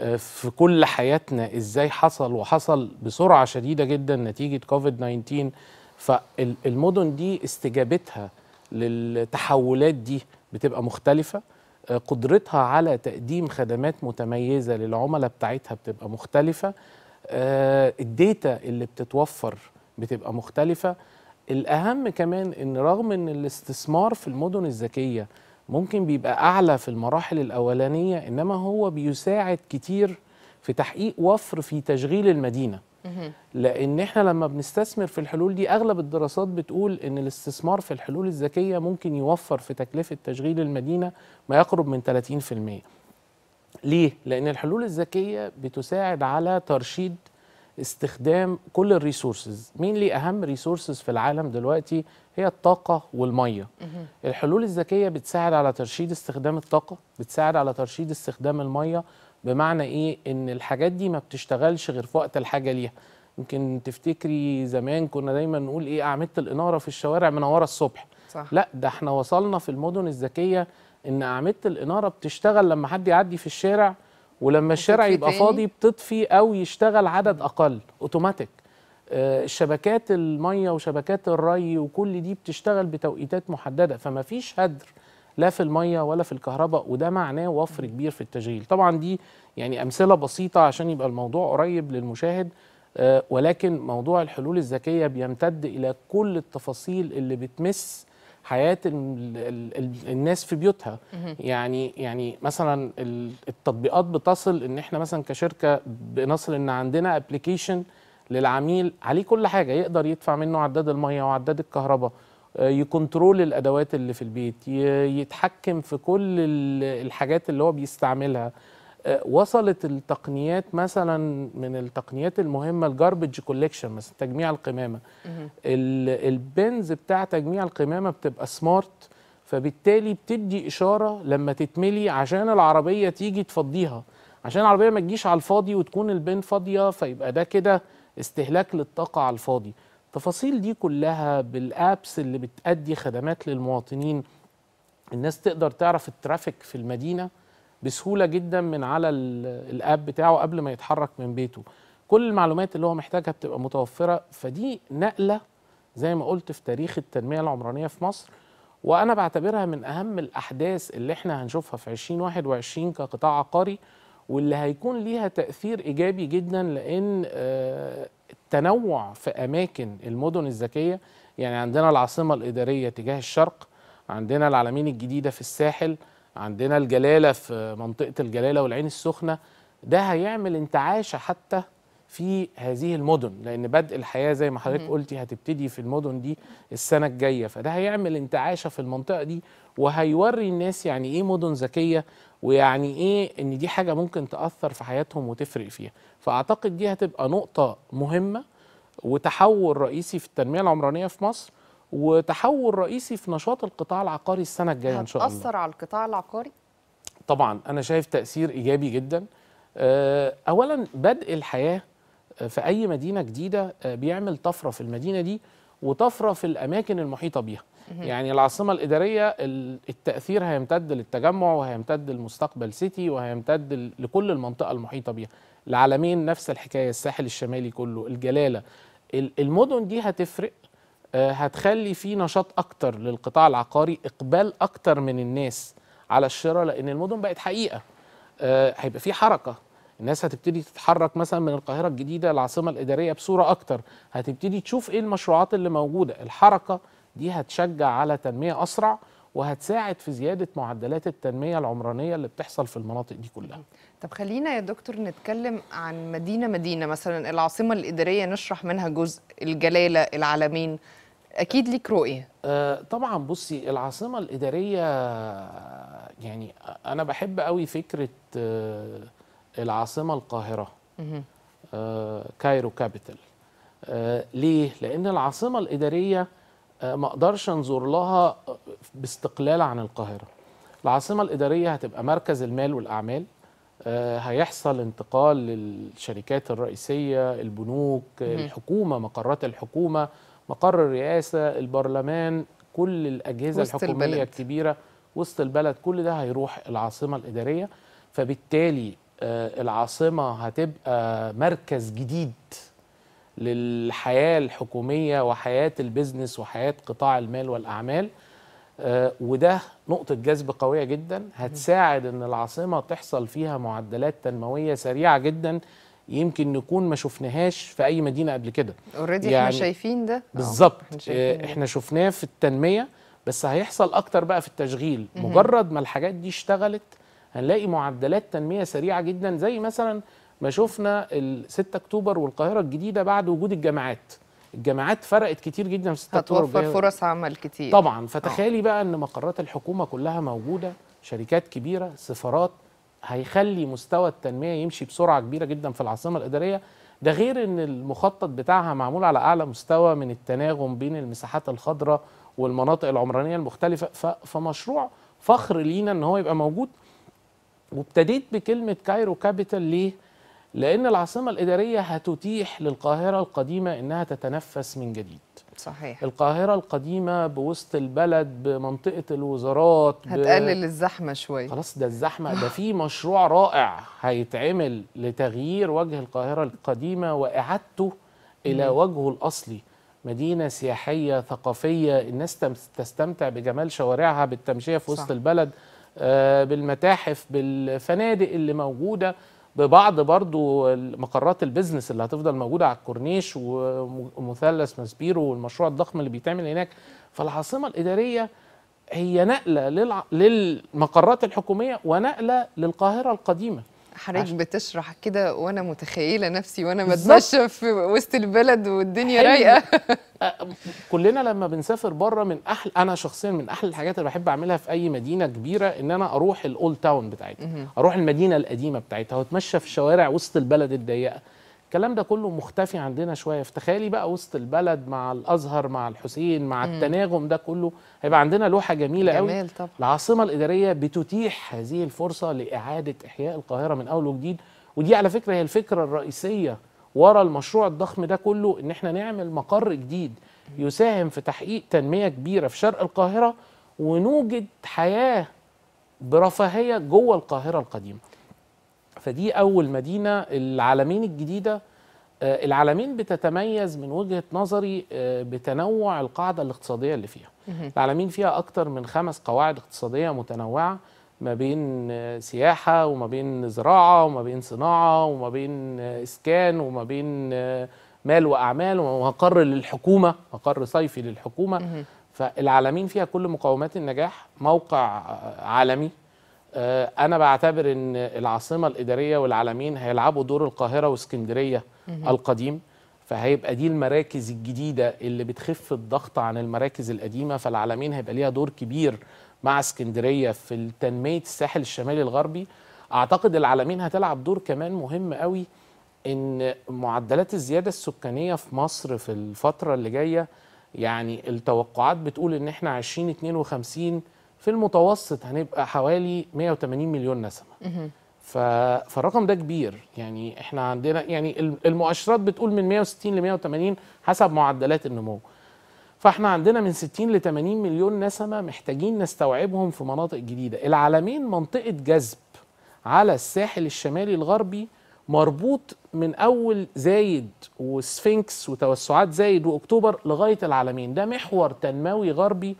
آه، في كل حياتنا ازاي حصل وحصل بسرعه شديده جدا نتيجه كوفيد 19 فالمدن دي استجابتها للتحولات دي بتبقى مختلفه آه، قدرتها على تقديم خدمات متميزه للعملاء بتاعتها بتبقى مختلفه آه، الداتا اللي بتتوفر بتبقى مختلفه الاهم كمان ان رغم ان الاستثمار في المدن الذكيه ممكن بيبقى اعلى في المراحل الاولانيه انما هو بيساعد كتير في تحقيق وفر في تشغيل المدينه لان احنا لما بنستثمر في الحلول دي اغلب الدراسات بتقول ان الاستثمار في الحلول الذكيه ممكن يوفر في تكلفه تشغيل المدينه ما يقرب من 30% ليه لان الحلول الذكيه بتساعد على ترشيد استخدام كل الريسورسز مين لي اهم ريسورسز في العالم دلوقتي هي الطاقة والمية الحلول الذكية بتساعد على ترشيد استخدام الطاقة بتساعد على ترشيد استخدام المية بمعنى إيه إن الحاجات دي ما بتشتغلش غير في وقت الحاجة ليها يمكن تفتكري زمان كنا دايما نقول إيه أعمدة الإنارة في الشوارع منورة الصبح صح. لا ده احنا وصلنا في المدن الذكية إن أعمدة الإنارة بتشتغل لما حد يعدي في الشارع ولما الشارع يبقى فاضي بتطفي أو يشتغل عدد أقل أوتوماتيك آه، شبكات الميه وشبكات الري وكل دي بتشتغل بتوقيتات محدده فما فيش هدر لا في الميه ولا في الكهرباء وده معناه وفر كبير في التشغيل طبعا دي يعني امثله بسيطه عشان يبقى الموضوع قريب للمشاهد آه، ولكن موضوع الحلول الذكيه بيمتد الى كل التفاصيل اللي بتمس حياه الناس في بيوتها يعني يعني مثلا التطبيقات بتصل ان احنا مثلا كشركه بنصل ان عندنا ابلكيشن للعميل عليه كل حاجه يقدر يدفع منه عداد الميه وعداد الكهرباء آه، يكنترول الادوات اللي في البيت يتحكم في كل الحاجات اللي هو بيستعملها آه، وصلت التقنيات مثلا من التقنيات المهمه الجاربج كوليكشن مثلا تجميع القمامه البنز بتاع تجميع القمامه بتبقى سمارت فبالتالي بتدي اشاره لما تتملي عشان العربيه تيجي تفضيها عشان العربيه ما تجيش على الفاضي وتكون البن فاضيه فيبقى ده كده استهلاك للطاقة على الفاضي التفاصيل دي كلها بالابس اللي بتأدي خدمات للمواطنين الناس تقدر تعرف الترافيك في المدينة بسهولة جدا من على الاب بتاعه قبل ما يتحرك من بيته كل المعلومات اللي هو محتاجها بتبقى متوفرة فدي نقلة زي ما قلت في تاريخ التنمية العمرانية في مصر وأنا بعتبرها من أهم الأحداث اللي احنا هنشوفها في 2021 كقطاع عقاري واللي هيكون ليها تاثير ايجابي جدا لان آه، التنوع في اماكن المدن الذكيه يعني عندنا العاصمه الاداريه تجاه الشرق عندنا العالمين الجديده في الساحل عندنا الجلاله في منطقه الجلاله والعين السخنه ده هيعمل انتعاشه حتى في هذه المدن لان بدء الحياه زي ما حضرتك قلتي هتبتدي في المدن دي السنه الجايه فده هيعمل انتعاشه في المنطقه دي وهيوري الناس يعني ايه مدن ذكيه ويعني ايه ان دي حاجه ممكن تاثر في حياتهم وتفرق فيها فاعتقد دي هتبقى نقطه مهمه وتحول رئيسي في التنميه العمرانيه في مصر وتحول رئيسي في نشاط القطاع العقاري السنه الجايه ان شاء الله هتاثر على القطاع العقاري طبعا انا شايف تاثير ايجابي جدا آه، اولا بدء الحياه في اي مدينه جديده آه، بيعمل طفره في المدينه دي وطفره في الاماكن المحيطه بيها يعني العاصمه الاداريه التاثير هيمتد للتجمع وهيمتد لمستقبل سيتي وهيمتد لكل المنطقه المحيطه بيها العالمين نفس الحكايه الساحل الشمالي كله الجلاله المدن دي هتفرق آه، هتخلي في نشاط اكتر للقطاع العقاري اقبال اكتر من الناس على الشراء لان المدن بقت حقيقه آه، هيبقى في حركه الناس هتبتدي تتحرك مثلا من القاهره الجديده العاصمه الاداريه بصوره اكتر هتبتدي تشوف ايه المشروعات اللي موجوده الحركه دي هتشجع على تنميه اسرع وهتساعد في زيادة معدلات التنمية العمرانية اللي بتحصل في المناطق دي كلها طب خلينا يا دكتور نتكلم عن مدينة مدينة مثلا العاصمة الإدارية نشرح منها جزء الجلالة العالمين أكيد ليك رؤية آه طبعا بصي العاصمة الإدارية يعني أنا بحب قوي فكرة آه العاصمه القاهره آه، كايرو كابيتال آه، ليه لان العاصمه الاداريه آه، ما اقدرش انظر لها باستقلال عن القاهره العاصمه الاداريه هتبقى مركز المال والاعمال هيحصل انتقال للشركات الرئيسيه البنوك الحكومه مقرات الحكومه مقر الرئاسه البرلمان كل الاجهزه الحكوميه البلد. الكبيره وسط البلد كل ده هيروح العاصمه الاداريه فبالتالي آه، العاصمه هتبقى مركز جديد للحياه الحكوميه وحياه البزنس وحياه قطاع المال والاعمال آه، وده نقطة جذب قوية جدا هتساعد ان العاصمة تحصل فيها معدلات تنموية سريعة جدا يمكن نكون ما شفناهاش في اي مدينة قبل كده اوريدي يعني آه، احنا شايفين ده بالظبط احنا شفناه في التنمية بس هيحصل اكتر بقى في التشغيل مجرد ما الحاجات دي اشتغلت هنلاقي معدلات تنميه سريعه جدا زي مثلا ما شفنا ال 6 اكتوبر والقاهره الجديده بعد وجود الجامعات الجامعات فرقت كتير جدا في 6 اكتوبر هتوفر فرص عمل كتير طبعا آه. فتخيلي بقى ان مقرات الحكومه كلها موجوده شركات كبيره سفارات هيخلي مستوى التنميه يمشي بسرعه كبيره جدا في العاصمه الاداريه ده غير ان المخطط بتاعها معمول على اعلى مستوى من التناغم بين المساحات الخضراء والمناطق العمرانيه المختلفه فمشروع فخر لينا ان هو يبقى موجود وابتديت بكلمة كايرو كابيتال ليه؟ لأن العاصمة الإدارية هتتيح للقاهرة القديمة إنها تتنفس من جديد صحيح القاهرة القديمة بوسط البلد بمنطقة الوزارات هتقلل ب... الزحمة شوية خلاص ده الزحمة ده في مشروع رائع هيتعمل لتغيير وجه القاهرة القديمة وإعادته إلى وجهه الأصلي مدينة سياحية ثقافية الناس تستمتع بجمال شوارعها بالتمشية في وسط صح. البلد آه، بالمتاحف بالفنادق اللي موجوده ببعض برضو مقرات البيزنس اللي هتفضل موجوده على الكورنيش ومثلث ماسبيرو والمشروع الضخم اللي بيتعمل هناك فالعاصمه الاداريه هي نقله للمقرات الحكوميه ونقله للقاهره القديمه حضرتك بتشرح كده وانا متخيله نفسي وانا بتمشى في وسط البلد والدنيا رايقه كلنا لما بنسافر بره من احلى انا شخصيا من احلى الحاجات اللي بحب اعملها في اي مدينه كبيره ان انا اروح الاول تاون بتاعتها اروح المدينه القديمه بتاعتها واتمشى في شوارع وسط البلد الضيقه الكلام ده كله مختفي عندنا شويه فتخيلي بقى وسط البلد مع الازهر مع الحسين مع مم. التناغم ده كله هيبقى عندنا لوحه جميله جميل قوي طبعا. العاصمه الاداريه بتتيح هذه الفرصه لاعاده احياء القاهره من اول وجديد ودي على فكره هي الفكره الرئيسيه ورا المشروع الضخم ده كله ان احنا نعمل مقر جديد يساهم في تحقيق تنميه كبيره في شرق القاهره ونوجد حياه برفاهيه جوه القاهره القديمه فدي أول مدينة العالمين الجديدة آه، العالمين بتتميز من وجهة نظري آه، بتنوع القاعدة الاقتصادية اللي فيها العالمين فيها أكتر من خمس قواعد اقتصادية متنوعة ما بين آه، سياحة وما بين زراعة وما بين صناعة وما بين إسكان وما بين مال وأعمال ومقر للحكومة مقر صيفي للحكومة فالعالمين فيها كل مقومات النجاح موقع عالمي آه، انا بعتبر ان العاصمه الاداريه والعالمين هيلعبوا دور القاهره واسكندريه القديم فهيبقى دي المراكز الجديده اللي بتخف الضغط عن المراكز القديمه فالعالمين هيبقى ليها دور كبير مع اسكندريه في تنميه الساحل الشمالي الغربي اعتقد العالمين هتلعب دور كمان مهم قوي ان معدلات الزياده السكانيه في مصر في الفتره اللي جايه يعني التوقعات بتقول ان احنا 2052 في المتوسط هنبقى حوالي 180 مليون نسمه فالرقم ده كبير يعني احنا عندنا يعني المؤشرات بتقول من 160 ل 180 حسب معدلات النمو فاحنا عندنا من 60 ل 80 مليون نسمه محتاجين نستوعبهم في مناطق جديده العالمين منطقه جذب على الساحل الشمالي الغربي مربوط من اول زايد وسفنكس وتوسعات زايد واكتوبر لغايه العالمين ده محور تنموي غربي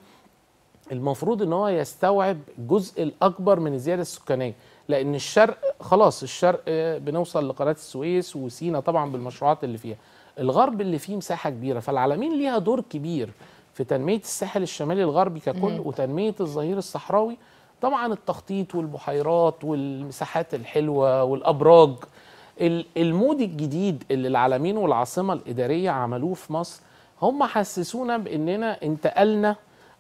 المفروض ان هو يستوعب الجزء الاكبر من الزياده السكانيه لان الشرق خلاص الشرق بنوصل لقناه السويس وسينا طبعا بالمشروعات اللي فيها الغرب اللي فيه مساحه كبيره فالعالمين ليها دور كبير في تنميه الساحل الشمالي الغربي ككل وتنميه الظهير الصحراوي طبعا التخطيط والبحيرات والمساحات الحلوه والابراج المود الجديد اللي العالمين والعاصمه الاداريه عملوه في مصر هم حسسونا باننا انتقلنا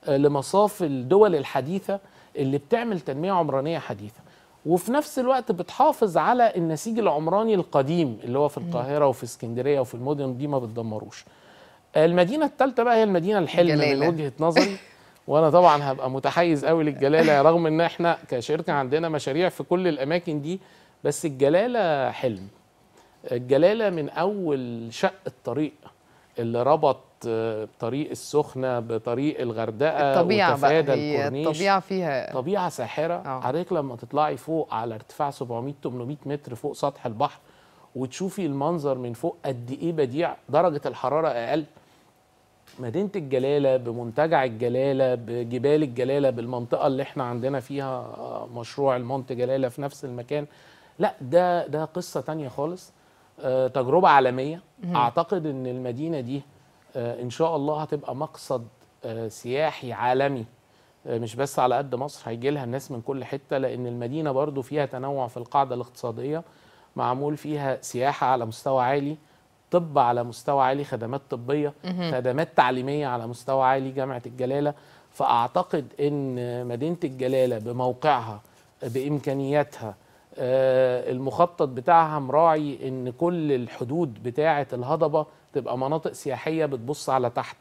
لمصاف الدول الحديثه اللي بتعمل تنميه عمرانيه حديثه وفي نفس الوقت بتحافظ على النسيج العمراني القديم اللي هو في القاهره وفي اسكندريه وفي المدن دي ما بتدمروش المدينه الثالثه بقى هي المدينه الحلم الجلالة. من وجهه نظري وانا طبعا هبقى متحيز قوي للجلاله رغم ان احنا كشركه عندنا مشاريع في كل الاماكن دي بس الجلاله حلم الجلاله من اول شق الطريق اللي ربط بطريق السخنه بطريق الغردقه الطبيعه وتفادى الكورنيش الطبيعه فيها طبيعه ساحره عليك آه. حضرتك لما تطلعي فوق على ارتفاع 700 800 متر فوق سطح البحر وتشوفي المنظر من فوق قد ايه بديع درجه الحراره اقل مدينه الجلاله بمنتجع الجلاله بجبال الجلاله بالمنطقه اللي احنا عندنا فيها آه، مشروع المونت جلاله في نفس المكان لا ده ده قصه تانية خالص آه، تجربه عالميه اعتقد ان المدينه دي آه، ان شاء الله هتبقى مقصد آه، سياحي عالمي آه، مش بس على قد مصر هيجي لها الناس من كل حته لان المدينه برضو فيها تنوع في القاعده الاقتصاديه معمول فيها سياحه على مستوى عالي طب على مستوى عالي خدمات طبيه خدمات تعليميه على مستوى عالي جامعه الجلاله فاعتقد ان مدينه الجلاله بموقعها بامكانياتها المخطط بتاعها مراعي ان كل الحدود بتاعه الهضبه تبقى مناطق سياحيه بتبص على تحت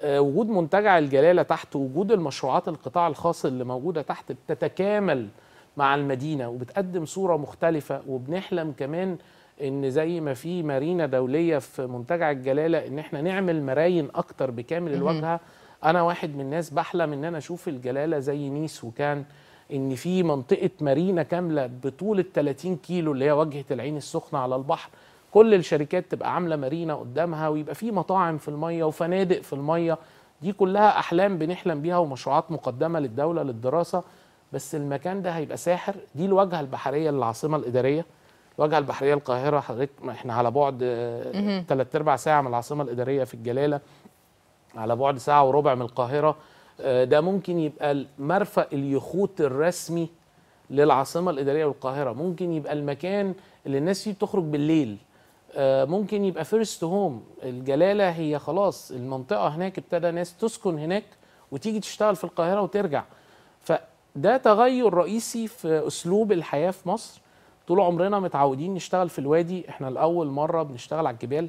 آه، وجود منتجع الجلاله تحت وجود المشروعات القطاع الخاص اللي موجوده تحت بتتكامل مع المدينه وبتقدم صوره مختلفه وبنحلم كمان ان زي ما في مارينا دوليه في منتجع الجلاله ان احنا نعمل مراين اكتر بكامل الواجهه انا واحد من الناس بحلم ان انا اشوف الجلاله زي نيس وكان ان في منطقه مارينا كامله بطول ال 30 كيلو اللي هي واجهه العين السخنه على البحر كل الشركات تبقى عامله مارينا قدامها ويبقى في مطاعم في الميه وفنادق في الميه دي كلها احلام بنحلم بيها ومشروعات مقدمه للدوله للدراسه بس المكان ده هيبقى ساحر دي الواجهه البحريه للعاصمه الاداريه الواجهه البحريه القاهره حضرتك احنا على بعد ثلاث اربع ساعه من العاصمه الاداريه في الجلاله على بعد ساعه وربع من القاهره آه، ده ممكن يبقى مرفأ اليخوت الرسمي للعاصمه الاداريه والقاهره ممكن يبقى المكان اللي الناس فيه بتخرج بالليل آه، ممكن يبقى فيرست هوم الجلاله هي خلاص المنطقه هناك ابتدى ناس تسكن هناك وتيجي تشتغل في القاهره وترجع فده تغير رئيسي في اسلوب الحياه في مصر طول عمرنا متعودين نشتغل في الوادي احنا لاول مره بنشتغل على الجبال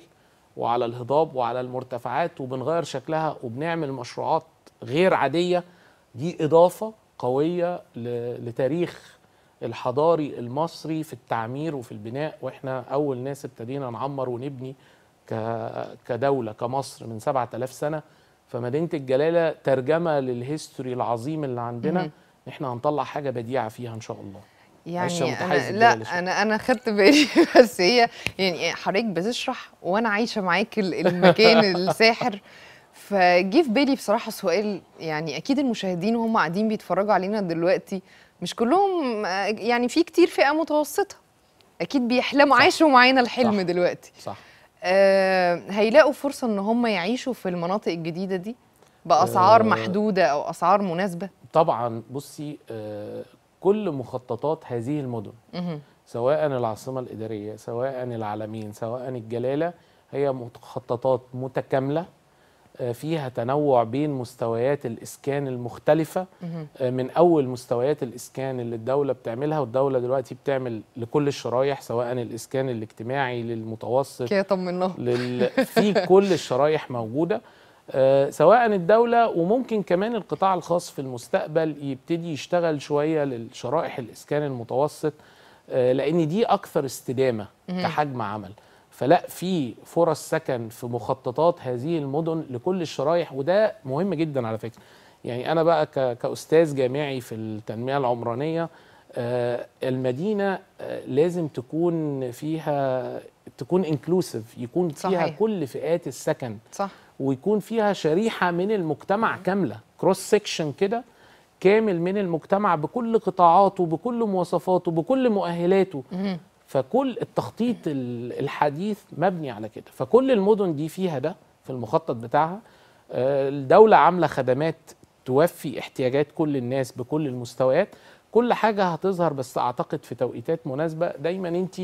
وعلى الهضاب وعلى المرتفعات وبنغير شكلها وبنعمل مشروعات غير عاديه دي اضافه قويه لتاريخ الحضاري المصري في التعمير وفي البناء واحنا اول ناس ابتدينا نعمر ونبني كدوله كمصر من 7000 سنه فمدينه الجلاله ترجمه للهيستوري العظيم اللي عندنا م- احنا هنطلع حاجه بديعه فيها ان شاء الله يعني أنا لا انا انا خدت بالي بس هي يعني حضرتك بتشرح وانا عايشه معاك المكان الساحر فجه في بالي بصراحه سؤال يعني اكيد المشاهدين وهم قاعدين بيتفرجوا علينا دلوقتي مش كلهم يعني في كتير فئه متوسطه اكيد بيحلموا عاشوا معانا الحلم صح. دلوقتي صح آه هيلاقوا فرصه ان هم يعيشوا في المناطق الجديده دي باسعار آه محدوده او اسعار مناسبه طبعا بصي آه كل مخططات هذه المدن مه. سواء العاصمه الاداريه سواء العالمين سواء الجلاله هي مخططات متكامله آه، فيها تنوع بين مستويات الإسكان المختلفة آه، من أول مستويات الإسكان اللي الدولة بتعملها والدولة دلوقتي بتعمل لكل الشرايح سواء الإسكان الاجتماعي للمتوسط كده طمناه لل... في كل الشرايح موجودة آه، سواء الدولة وممكن كمان القطاع الخاص في المستقبل يبتدي يشتغل شوية للشرائح الإسكان المتوسط لأن دي أكثر استدامة كحجم عمل فلا في فرص سكن في مخططات هذه المدن لكل الشرايح وده مهم جدا على فكره يعني انا بقى كاستاذ جامعي في التنميه العمرانيه آه، المدينه آه، لازم تكون فيها تكون انكلوسيف يكون فيها صحيح. كل فئات السكن صح ويكون فيها شريحه من المجتمع كامله كروس سيكشن كده كامل من المجتمع بكل قطاعاته بكل مواصفاته بكل مؤهلاته فكل التخطيط الحديث مبني على كده فكل المدن دي فيها ده في المخطط بتاعها آه، الدولة عاملة خدمات توفي احتياجات كل الناس بكل المستويات كل حاجة هتظهر بس أعتقد في توقيتات مناسبة دايما أنت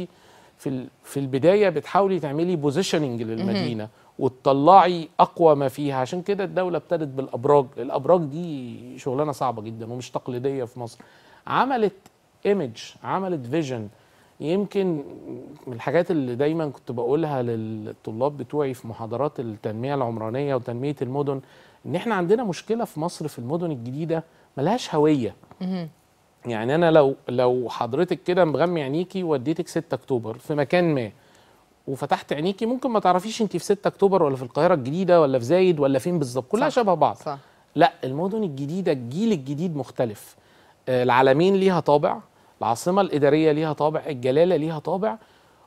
في في البداية بتحاولي تعملي بوزيشننج للمدينة وتطلعي أقوى ما فيها عشان كده الدولة ابتدت بالأبراج الأبراج دي شغلانة صعبة جدا ومش تقليدية في مصر عملت ايمج عملت فيجن يمكن من الحاجات اللي دايما كنت بقولها للطلاب بتوعي في محاضرات التنميه العمرانيه وتنميه المدن ان احنا عندنا مشكله في مصر في المدن الجديده ملهاش هويه يعني انا لو لو حضرتك كده مغمي عينيكي وديتك 6 اكتوبر في مكان ما وفتحت عينيكي ممكن ما تعرفيش انت في 6 اكتوبر ولا في القاهره الجديده ولا في زايد ولا فين بالظبط كلها شبه بعض صح. لا المدن الجديده الجيل الجديد مختلف آه، العالمين ليها طابع العاصمة الإدارية ليها طابع الجلالة ليها طابع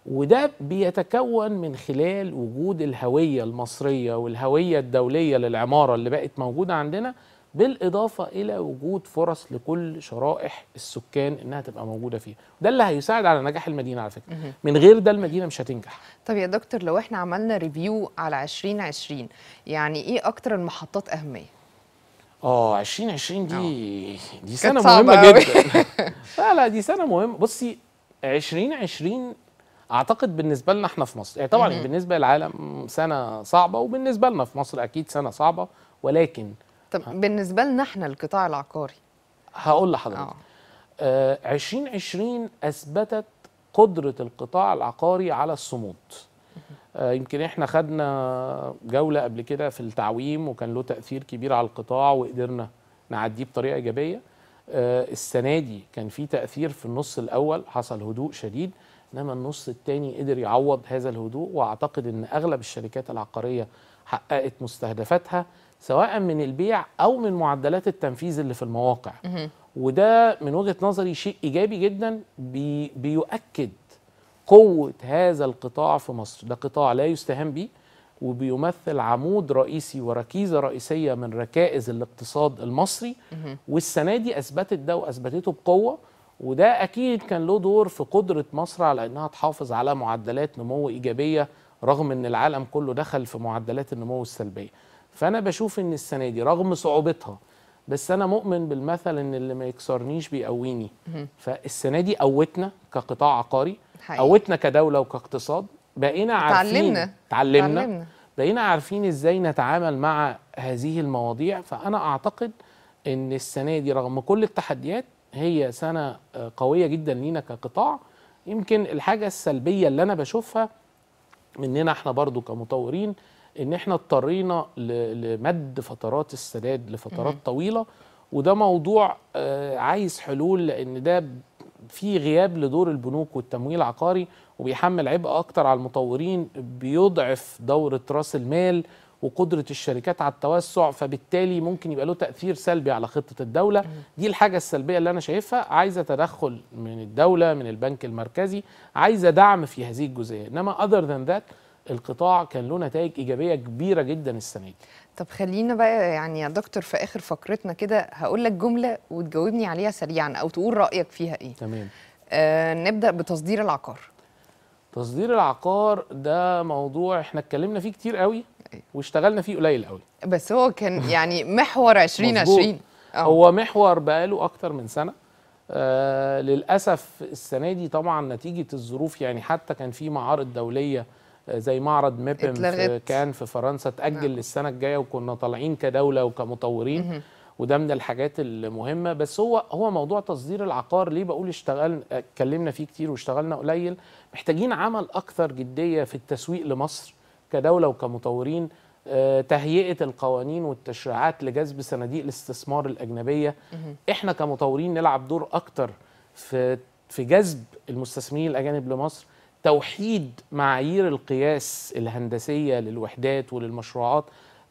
وده بيتكون من خلال وجود الهوية المصرية والهوية الدولية للعمارة اللي بقت موجودة عندنا بالإضافة إلى وجود فرص لكل شرائح السكان إنها تبقى موجودة فيها ده اللي هيساعد على نجاح المدينة على فكرة من غير ده المدينة مش هتنجح طب يا دكتور لو إحنا عملنا ريفيو على 2020 يعني إيه أكتر المحطات أهمية؟ اه 2020 دي أوه. دي سنه مهمه أوي. جدا لا لا دي سنه مهمه بصي 2020 اعتقد بالنسبه لنا احنا في مصر يعني طبعا مم. بالنسبه للعالم سنه صعبه وبالنسبه لنا في مصر اكيد سنه صعبه ولكن طب بالنسبه لنا احنا القطاع العقاري هقول لحضرتك آه 2020 آه، اثبتت قدره القطاع العقاري على الصمود آه، يمكن احنا خدنا جوله قبل كده في التعويم وكان له تاثير كبير على القطاع وقدرنا نعديه بطريقه ايجابيه آه، السنه دي كان في تاثير في النص الاول حصل هدوء شديد انما النص الثاني قدر يعوض هذا الهدوء واعتقد ان اغلب الشركات العقاريه حققت مستهدفاتها سواء من البيع او من معدلات التنفيذ اللي في المواقع وده من وجهه نظري شيء ايجابي جدا بي بيؤكد قوه هذا القطاع في مصر ده قطاع لا يستهان به وبيمثل عمود رئيسي وركيزه رئيسيه من ركائز الاقتصاد المصري والسنه دي اثبتت ده واثبتته بقوه وده اكيد كان له دور في قدره مصر على انها تحافظ على معدلات نمو ايجابيه رغم ان العالم كله دخل في معدلات النمو السلبيه فانا بشوف ان السنه دي رغم صعوبتها بس انا مؤمن بالمثل ان اللي ما يكسرنيش بيقويني فالسنه دي قوتنا كقطاع عقاري حقيقي. قوتنا كدوله وكاقتصاد بقينا عارفين تعلمنا تعلمنا بقينا عارفين ازاي نتعامل مع هذه المواضيع فانا اعتقد ان السنه دي رغم كل التحديات هي سنه آه، قويه جدا لينا كقطاع يمكن الحاجه السلبيه اللي انا بشوفها مننا احنا برضو كمطورين ان احنا اضطرينا لمد فترات السداد لفترات طويله وده موضوع آه، عايز حلول لان ده في غياب لدور البنوك والتمويل العقاري وبيحمل عبء اكتر على المطورين بيضعف دوره راس المال وقدره الشركات على التوسع فبالتالي ممكن يبقى له تاثير سلبي على خطه الدوله دي الحاجه السلبيه اللي انا شايفها عايزه تدخل من الدوله من البنك المركزي عايزه دعم في هذه الجزئيه انما اذر ذان ذات القطاع كان له نتائج ايجابيه كبيره جدا السنه دي طب خلينا بقى يعني يا دكتور في اخر فقرتنا كده هقول لك جمله وتجاوبني عليها سريعا او تقول رايك فيها ايه تمام آه نبدا بتصدير العقار تصدير العقار ده موضوع احنا اتكلمنا فيه كتير قوي واشتغلنا فيه قليل قوي بس هو كان يعني محور 2020 أوه. هو محور بقاله اكتر من سنه آه للاسف السنه دي طبعا نتيجه الظروف يعني حتى كان في معارض دوليه زي معرض ميبم في كان في فرنسا اتأجل نعم. للسنة الجاية وكنا طالعين كدولة وكمطورين وده من الحاجات المهمة بس هو هو موضوع تصدير العقار ليه بقول اشتغل اتكلمنا فيه كتير واشتغلنا قليل محتاجين عمل أكثر جدية في التسويق لمصر كدولة وكمطورين آه، تهيئه القوانين والتشريعات لجذب صناديق الاستثمار الاجنبيه احنا كمطورين نلعب دور اكتر في في جذب المستثمرين الاجانب لمصر توحيد معايير القياس الهندسيه للوحدات وللمشروعات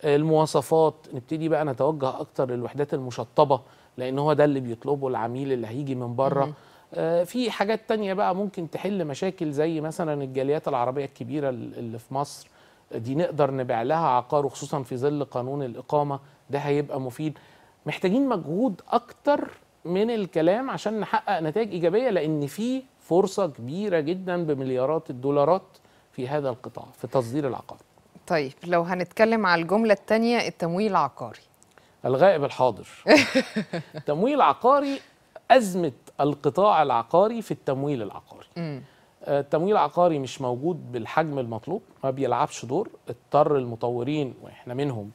المواصفات نبتدي بقى نتوجه اكتر للوحدات المشطبه لان هو ده اللي بيطلبه العميل اللي هيجي من بره آه، في حاجات تانية بقى ممكن تحل مشاكل زي مثلا الجاليات العربيه الكبيره اللي في مصر دي نقدر نبيع لها عقار وخصوصا في ظل قانون الاقامه ده هيبقى مفيد محتاجين مجهود اكتر من الكلام عشان نحقق نتائج ايجابيه لان في فرصه كبيره جدا بمليارات الدولارات في هذا القطاع في تصدير العقار. طيب لو هنتكلم على الجمله الثانيه التمويل العقاري. الغائب الحاضر. التمويل العقاري ازمه القطاع العقاري في التمويل العقاري. آه، التمويل العقاري مش موجود بالحجم المطلوب ما بيلعبش دور اضطر المطورين واحنا منهم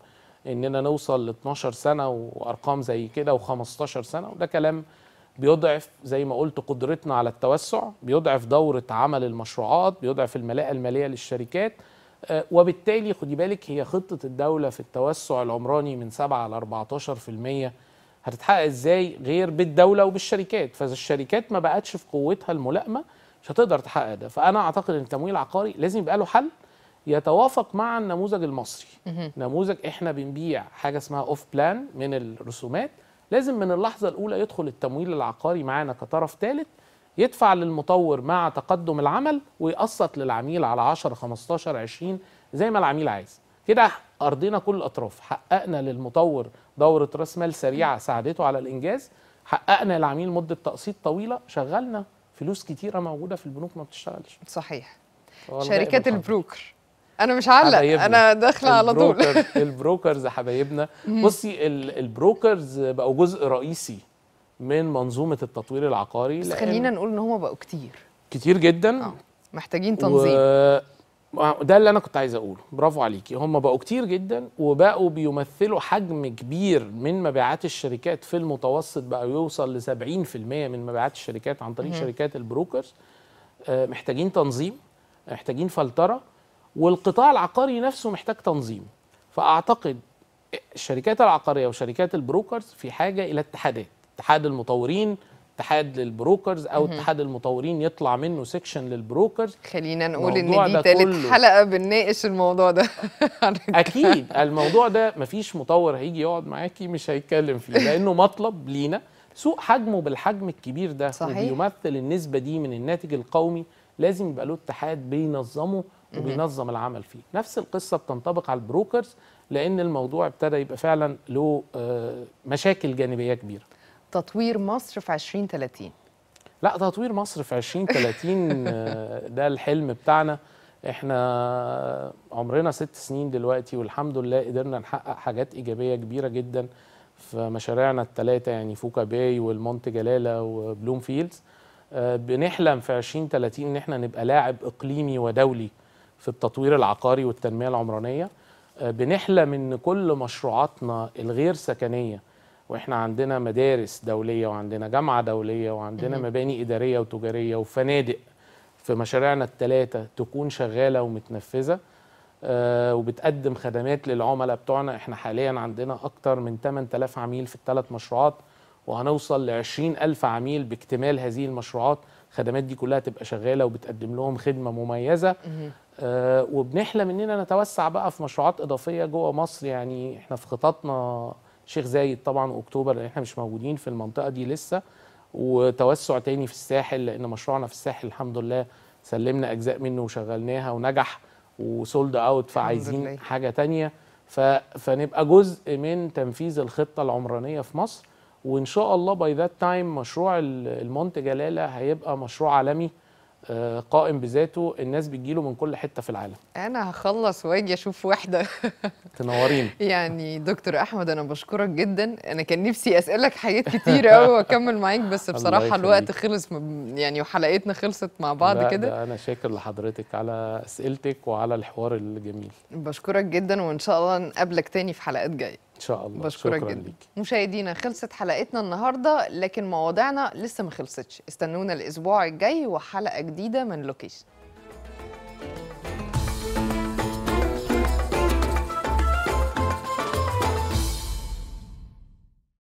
اننا نوصل ل 12 سنه وارقام زي كده و15 سنه وده كلام بيضعف زي ما قلت قدرتنا على التوسع بيضعف دورة عمل المشروعات بيضعف الملاءة المالية للشركات آه، وبالتالي خدي بالك هي خطة الدولة في التوسع العمراني من 7 ل 14% هتتحقق ازاي غير بالدولة وبالشركات فاذا الشركات ما بقتش في قوتها الملائمة مش هتقدر تحقق ده فأنا أعتقد أن التمويل العقاري لازم يبقى له حل يتوافق مع النموذج المصري نموذج احنا بنبيع حاجة اسمها اوف بلان من الرسومات لازم من اللحظه الاولى يدخل التمويل العقاري معانا كطرف ثالث يدفع للمطور مع تقدم العمل ويقسط للعميل على 10 15 20 زي ما العميل عايز كده ارضينا كل الاطراف حققنا للمطور دوره راس مال سريعه ساعدته على الانجاز حققنا للعميل مده تقسيط طويله شغلنا فلوس كتيره موجوده في البنوك ما بتشتغلش صحيح شركات البروكر انا مش هعلق انا داخله على طول البروكرز حبايبنا بصي البروكرز بقوا جزء رئيسي من منظومه التطوير العقاري بس خلينا نقول ان هم بقوا كتير كتير جدا أوه. محتاجين تنظيم و... آه، ده اللي انا كنت عايز اقوله برافو عليكي هم بقوا كتير جدا وبقوا بيمثلوا حجم كبير من مبيعات الشركات في المتوسط بقى يوصل ل 70% من مبيعات الشركات عن طريق مم. شركات البروكرز آه، محتاجين تنظيم محتاجين فلتره والقطاع العقاري نفسه محتاج تنظيم فاعتقد الشركات العقاريه وشركات البروكرز في حاجه الى اتحادات اتحاد المطورين اتحاد للبروكرز او اتحاد المطورين يطلع منه سيكشن للبروكرز خلينا نقول ان دي تالت حلقه بنناقش الموضوع ده اكيد الموضوع ده مفيش مطور هيجي يقعد معاكي مش هيتكلم فيه لانه مطلب لينا سوق حجمه بالحجم الكبير ده صحيح. وبيمثل النسبه دي من الناتج القومي لازم يبقى له اتحاد بينظمه وبينظم العمل فيه نفس القصة بتنطبق على البروكرز لأن الموضوع ابتدى يبقى فعلا له آه، مشاكل جانبية كبيرة تطوير مصر في 2030 لا تطوير مصر في 2030 آه، ده الحلم بتاعنا احنا عمرنا ست سنين دلوقتي والحمد لله قدرنا نحقق حاجات ايجابيه كبيره جدا في مشاريعنا الثلاثه يعني فوكا باي والمونت جلاله وبلوم فيلدز آه، بنحلم في 2030 ان احنا نبقى لاعب اقليمي ودولي في التطوير العقاري والتنميه العمرانيه آه، بنحلم ان كل مشروعاتنا الغير سكنيه واحنا عندنا مدارس دوليه وعندنا جامعه دوليه وعندنا مباني اداريه وتجاريه وفنادق في مشاريعنا الثلاثه تكون شغاله ومتنفذه آه، وبتقدم خدمات للعملاء بتوعنا احنا حاليا عندنا اكتر من 8000 عميل في الثلاث مشروعات وهنوصل ل 20000 عميل باكتمال هذه المشروعات الخدمات دي كلها تبقى شغاله وبتقدم لهم خدمه مميزه آه، وبنحلم اننا نتوسع بقى في مشروعات اضافيه جوه مصر يعني احنا في خططنا شيخ زايد طبعا اكتوبر لان احنا مش موجودين في المنطقه دي لسه وتوسع تاني في الساحل لان مشروعنا في الساحل الحمد لله سلمنا اجزاء منه وشغلناها ونجح وسولد اوت فعايزين حاجه تانيه فنبقى جزء من تنفيذ الخطه العمرانيه في مصر وان شاء الله باي ذات تايم مشروع المونت جلاله هيبقى مشروع عالمي آه، قائم بذاته الناس بتجيله من كل حته في العالم انا هخلص واجي اشوف واحده تنورين يعني دكتور احمد انا بشكرك جدا انا كان نفسي اسالك حاجات كتير قوي واكمل معاك بس بصراحه الوقت خلص يعني وحلقتنا خلصت مع بعض كده انا شاكر لحضرتك على اسئلتك وعلى الحوار الجميل بشكرك جدا وان شاء الله نقابلك تاني في حلقات جايه ان شاء الله بشكرك شكرا جدا ليك. مشاهدينا خلصت حلقتنا النهارده لكن مواضيعنا لسه ما خلصتش استنونا الاسبوع الجاي وحلقه جديده من لوكيشن